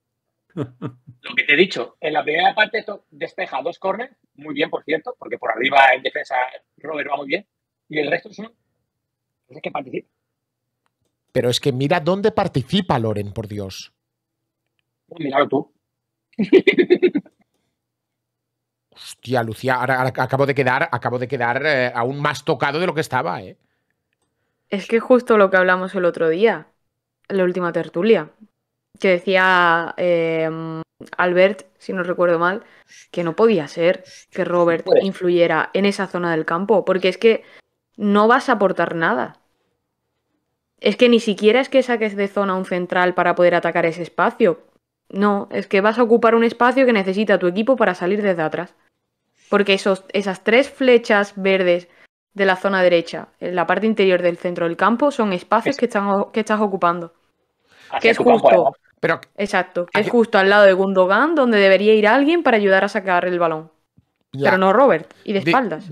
Lo que te he dicho, en la primera parte despeja dos corners, muy bien, por cierto, porque por arriba en defensa Robert va muy bien, y el resto son es que participa. Pero es que mira dónde participa Loren, por Dios. Míralo tú. Hostia, Lucía, ahora, acabo de quedar, de quedar eh, aún más tocado de lo que estaba, ¿eh? Es que justo lo que hablamos el otro día, la última tertulia, que decía em, Albert, si no recuerdo mal, que no podía ser que Robert pues. influyera en esa zona del campo, porque es que no vas a aportar nada. Es que ni siquiera es que saques de zona un central para poder atacar ese espacio, no, es que vas a ocupar un espacio que necesita tu equipo para salir desde atrás. Porque esos, esas tres flechas verdes de la zona derecha, en la parte interior del centro del campo, son espacios que, están, que estás ocupando. que es justo. exacto, es justo al lado de Gundogan, donde debería ir alguien para ayudar a sacar el balón. Pero no Robert, y de espaldas.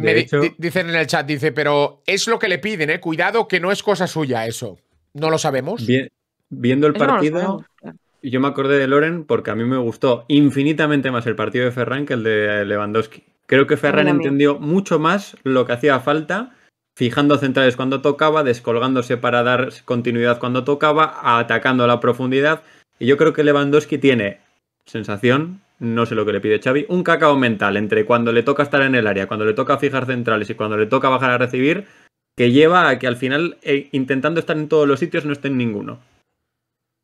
dicen en el chat, dice, pero es lo que le piden, ¿eh? Cuidado que no es cosa suya eso. No lo sabemos. viendo el eh, partido, yo me acordé de Loren porque a mí me gustó infinitamente más el partido de Ferran que el de Lewandowski. Creo que Ferran entendió mucho más lo que hacía falta, fijando centrales cuando tocaba, descolgándose para dar continuidad cuando tocaba, atacando a la profundidad. Y yo creo que Lewandowski tiene sensación, no sé lo que le pide Xavi, un cacao mental entre cuando le toca estar en el área, cuando le toca fijar centrales y cuando le toca bajar a recibir, que lleva a que al final, eh, intentando estar en todos los sitios, no esté en ninguno.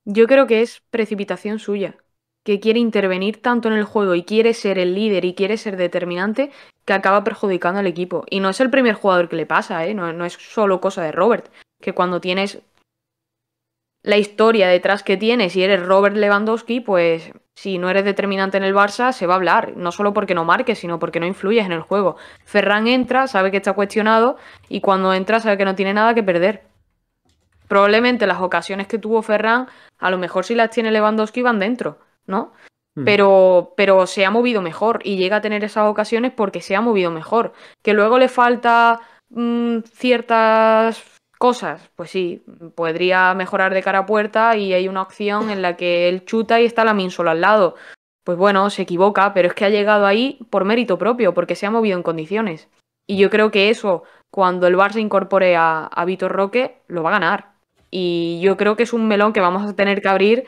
Yo creo que es precipitación suya, que quiere intervenir tanto en el juego y quiere ser el líder y quiere ser determinante que acaba perjudicando al equipo. Y no es el primer jugador que le pasa, ¿eh? no, es solo cosa de Robert, que cuando tienes la historia detrás que tienes y eres Robert Lewandowski, pues si no eres determinante en el Barça se va a hablar, no solo porque no marques, sino porque no influyes en el juego. Ferran entra, sabe que está cuestionado y cuando entra sabe que no tiene nada que perder probablemente las ocasiones que tuvo Ferran, a lo mejor si las tiene Lewandowski van dentro, ¿no? Hmm. Pero, pero se ha movido mejor y llega a tener esas ocasiones porque se ha movido mejor. Que luego le falta mm, ciertas cosas, pues sí, podría mejorar de cara a puerta y hay una opción en la que él chuta y está la minsola al lado. Pues bueno, se equivoca, pero es que ha llegado ahí por mérito propio, porque se ha movido en condiciones. Y yo creo que eso, cuando el se incorpore a, a Vitor Roque, lo va a ganar. Y yo creo que es un melón que vamos a tener que abrir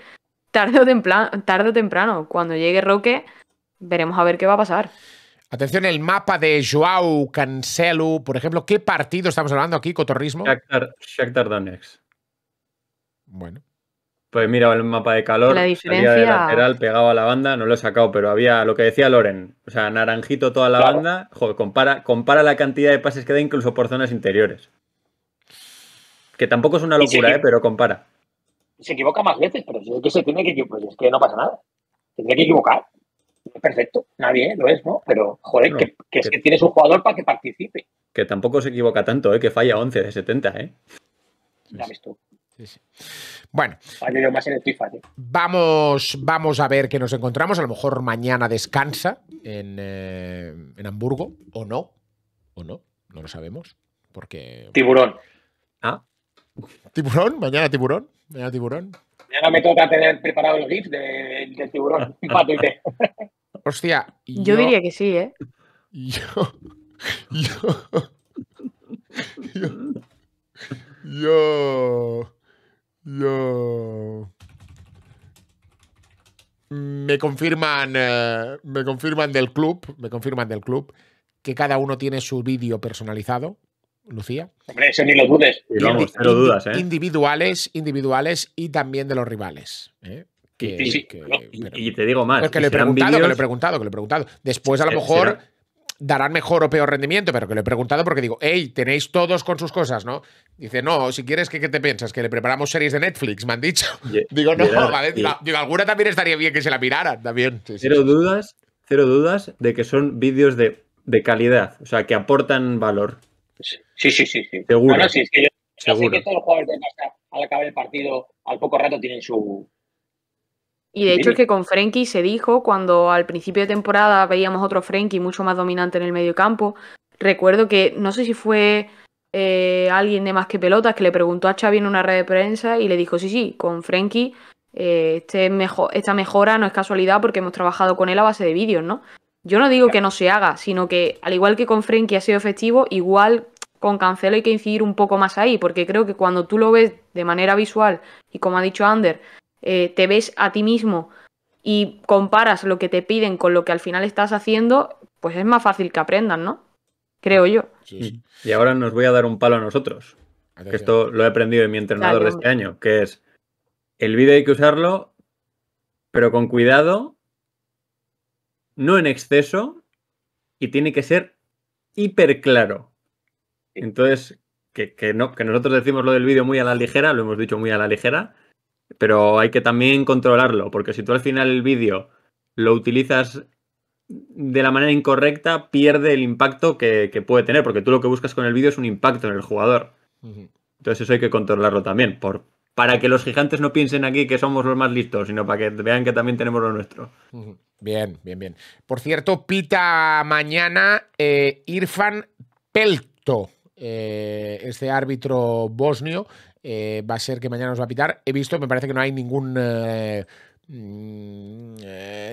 tarde o, tarde temprano. Cuando llegue Roque, veremos a ver qué va a pasar. Atención, el mapa de Joao Cancelo, por ejemplo, ¿qué partido estamos hablando aquí, cotorrismo? Shakhtar, Donetsk. Bueno. Pues mira, el mapa de calor, la diferencia... a la banda, no lo he sacado, pero había lo que decía Loren, o sea, naranjito toda la banda, joder, compara, compara la cantidad de pases que da incluso por zonas interiores. Que tampoco es una locura, ¿eh? pero compara. Se equivoca más veces, pero si es que se tiene que pues es que no pasa nada. Se tiene que equivocar. Perfecto, nadie ¿eh? lo es, ¿no? Pero, joder, que, es que, tienes un jugador para que participe. Que tampoco se equivoca tanto, ¿eh? Que falla 11 de 70, ¿eh? Ya ves tú. Sí, sí. Bueno, vamos, vamos a ver qué nos encontramos. A lo mejor mañana descansa en, eh, en Hamburgo, o no, o no, no lo sabemos. Porque. Tiburón. Ah. ¿Tiburón? ¿Mañana tiburón? ¿Mañana tiburón? Mañana me toca tener preparado el GIF del de tiburón. Ah, ah. Hostia. Yo... diría que sí, ¿eh? Yo. Yo. Yo. Yo. Me confirman, eh, me confirman del club, me confirman del club que cada uno tiene su vídeo personalizado Lucía. Hombre, eso ni lo dudes. cero dudas, ¿eh? Individuales, individuales y también de los rivales. ¿eh? y, te digo más. que, lo he preguntado, que lo he preguntado, que lo he preguntado. Después, a lo eh, mejor. darán mejor o peor rendimiento, pero que lo he preguntado porque digo, hey, tenéis todos con sus cosas, ¿no? Dice, no, si quieres, ¿qué, te piensas? Que le preparamos series de Netflix, me han dicho. digo, no, vale, digo, alguna también estaría bien que se la miraran también. cero dudas, cero dudas de que son vídeos de, de, calidad, o sea, que aportan valor. Sí. Sí, sí, sí. sí. Seguro. Bueno, sí, que todos los jugadores de Barça al acabar el partido, al poco rato, tienen su, y de hecho es que con Frenkie se dijo cuando al principio de temporada veíamos otro Frenkie mucho más dominante en el medio campo. Recuerdo que no sé si fue eh, alguien de más que pelotas que le preguntó a Xavi en una red de prensa y le dijo, sí, sí, con Frenkie eh, este esta mejora no es casualidad porque hemos trabajado con él a base de vídeos, ¿no? Yo no digo que no se haga, sino que al igual que con Frenkie ha sido efectivo, igual con Cancelo hay que incidir un poco más ahí, porque creo que cuando tú lo ves de manera visual, y como ha dicho Ander, eh, te ves a ti mismo y comparas lo que te piden con lo que al final estás haciendo, pues es más fácil que aprendan, ¿no? Creo yo. Y ahora nos voy a dar un palo a nosotros. Que esto lo he aprendido en mi entrenador de este año, que es el vídeo hay que usarlo, pero con cuidado, no en exceso, y tiene que ser hiper claro. Entonces, que, no, que nosotros decimos lo del vídeo muy a la ligera, lo hemos dicho muy a la ligera, pero hay que también controlarlo, porque si tú al final el vídeo lo utilizas de la manera incorrecta, pierde el impacto que, puede tener, porque tú lo que buscas con el vídeo es un impacto en el jugador. Entonces eso hay que controlarlo también, por, para que los gigantes no piensen aquí que somos los más listos, sino para que vean que también tenemos lo nuestro. Bien, bien, bien. Por cierto, pita mañana eh, Irfan Pelto. Eh, este árbitro bosnio eh, va a ser que mañana nos va a pitar. He visto, me parece que no hay ningún... Eh, mm,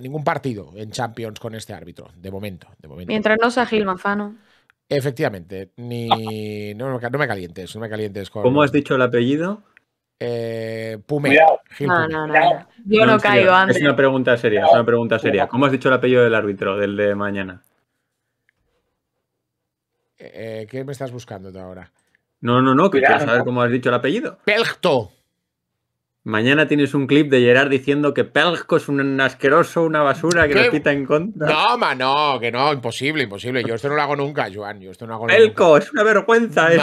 ningún partido en Champions con este árbitro, de momento. Mientras no sea Gil Manzano. Efectivamente, ni no, me calientes, no me calientes ¿Cómo has dicho el apellido? Pume. No, no, no, Yo no, caigo, antes. Es una pregunta seria, es una pregunta seria. ¿Cómo has dicho el apellido del árbitro del de mañana? Eh, eh, ¿Qué me estás buscando tú ahora? No, no, no, que quiero saber cómo has dicho el apellido. Pelgto. Mañana tienes un clip de Gerard diciendo que Pelco es un asqueroso, una basura que lo pita en contra. No, ma, no, que no, imposible, imposible. Yo esto no lo hago nunca, Joan. Yo esto no hago es una vergüenza esto.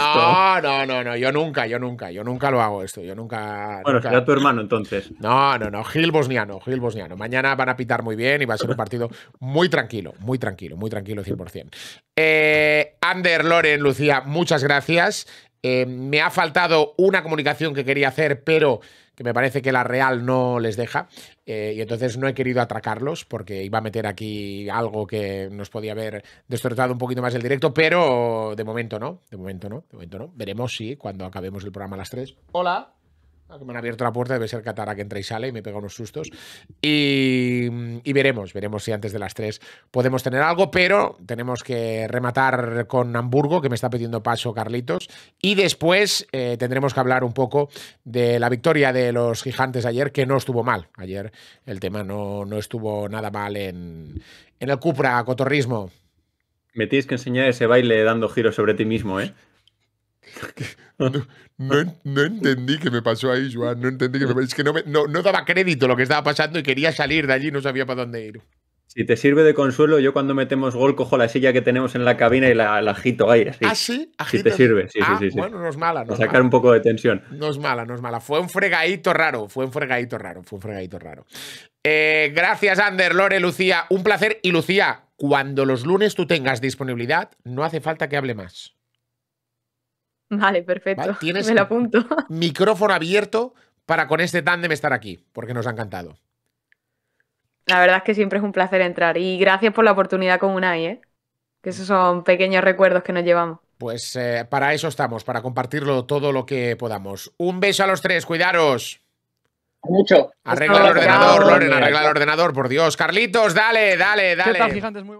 No, no, no, yo nunca, yo nunca, yo nunca lo hago esto. Yo nunca. Bueno, será tu hermano entonces. No, no, no, Gil Bosniano, Gil Bosniano. Mañana van a pitar muy bien y va a ser un partido muy tranquilo, muy tranquilo, muy tranquilo, 100%. Eh, Ander, Loren, Lucía, muchas gracias. Eh, me ha faltado una comunicación que quería hacer, pero que me parece que la Real no les deja. Eh, y entonces no he querido atracarlos porque iba a meter aquí algo que nos podía haber destrozado un poquito más el directo, pero de momento no, de momento no, de momento no. Veremos si cuando acabemos el programa a las 3. Hola. Ah, me han abierto la puerta, debe ser Catara que entra y sale y me pega unos sustos. Y, veremos, veremos si antes de las 3 podemos tener algo, pero tenemos que rematar con Hamburgo, que me está pidiendo paso Carlitos. Y después eh, tendremos que hablar un poco de la victoria de los gigantes ayer, que no estuvo mal. Ayer el tema no, no estuvo nada mal en, en el Cupra, cotorrismo. Me tienes que enseñar ese baile dando giros sobre ti mismo, ¿eh? No, entendí que me pasó ahí, Juan No entendí que me, Es que no, daba crédito lo que estaba pasando y quería salir de allí, no sabía para dónde ir. Si te sirve de consuelo, yo cuando metemos gol cojo la silla que tenemos en la cabina y la, agito ahí. ¿Ah, sí? Si te sirve, sí, ah, sí, sí, Bueno, no es mala, no. sacar un poco de tensión. No es mala, no es mala. Fue un fregadito raro, fue un fregadito raro, fue un fregadito raro. Eh, gracias, Ander, Lore, Lucía. Un placer. Y Lucía, cuando los lunes tú tengas disponibilidad, no hace falta que hable más. Vale, perfecto. Me lo apunto. micrófono abierto para con este tándem estar aquí, porque nos ha encantado. La verdad es que siempre es un placer entrar y gracias por la oportunidad con UNAI, ¿eh? que esos son pequeños recuerdos que nos llevamos. Pues eh, para eso estamos, para compartirlo todo lo que podamos. Un beso a los tres, cuidaros. Mucho. Arregla el ordenador, Loren. arregla el ordenador, por Dios. Carlitos, dale, dale, dale.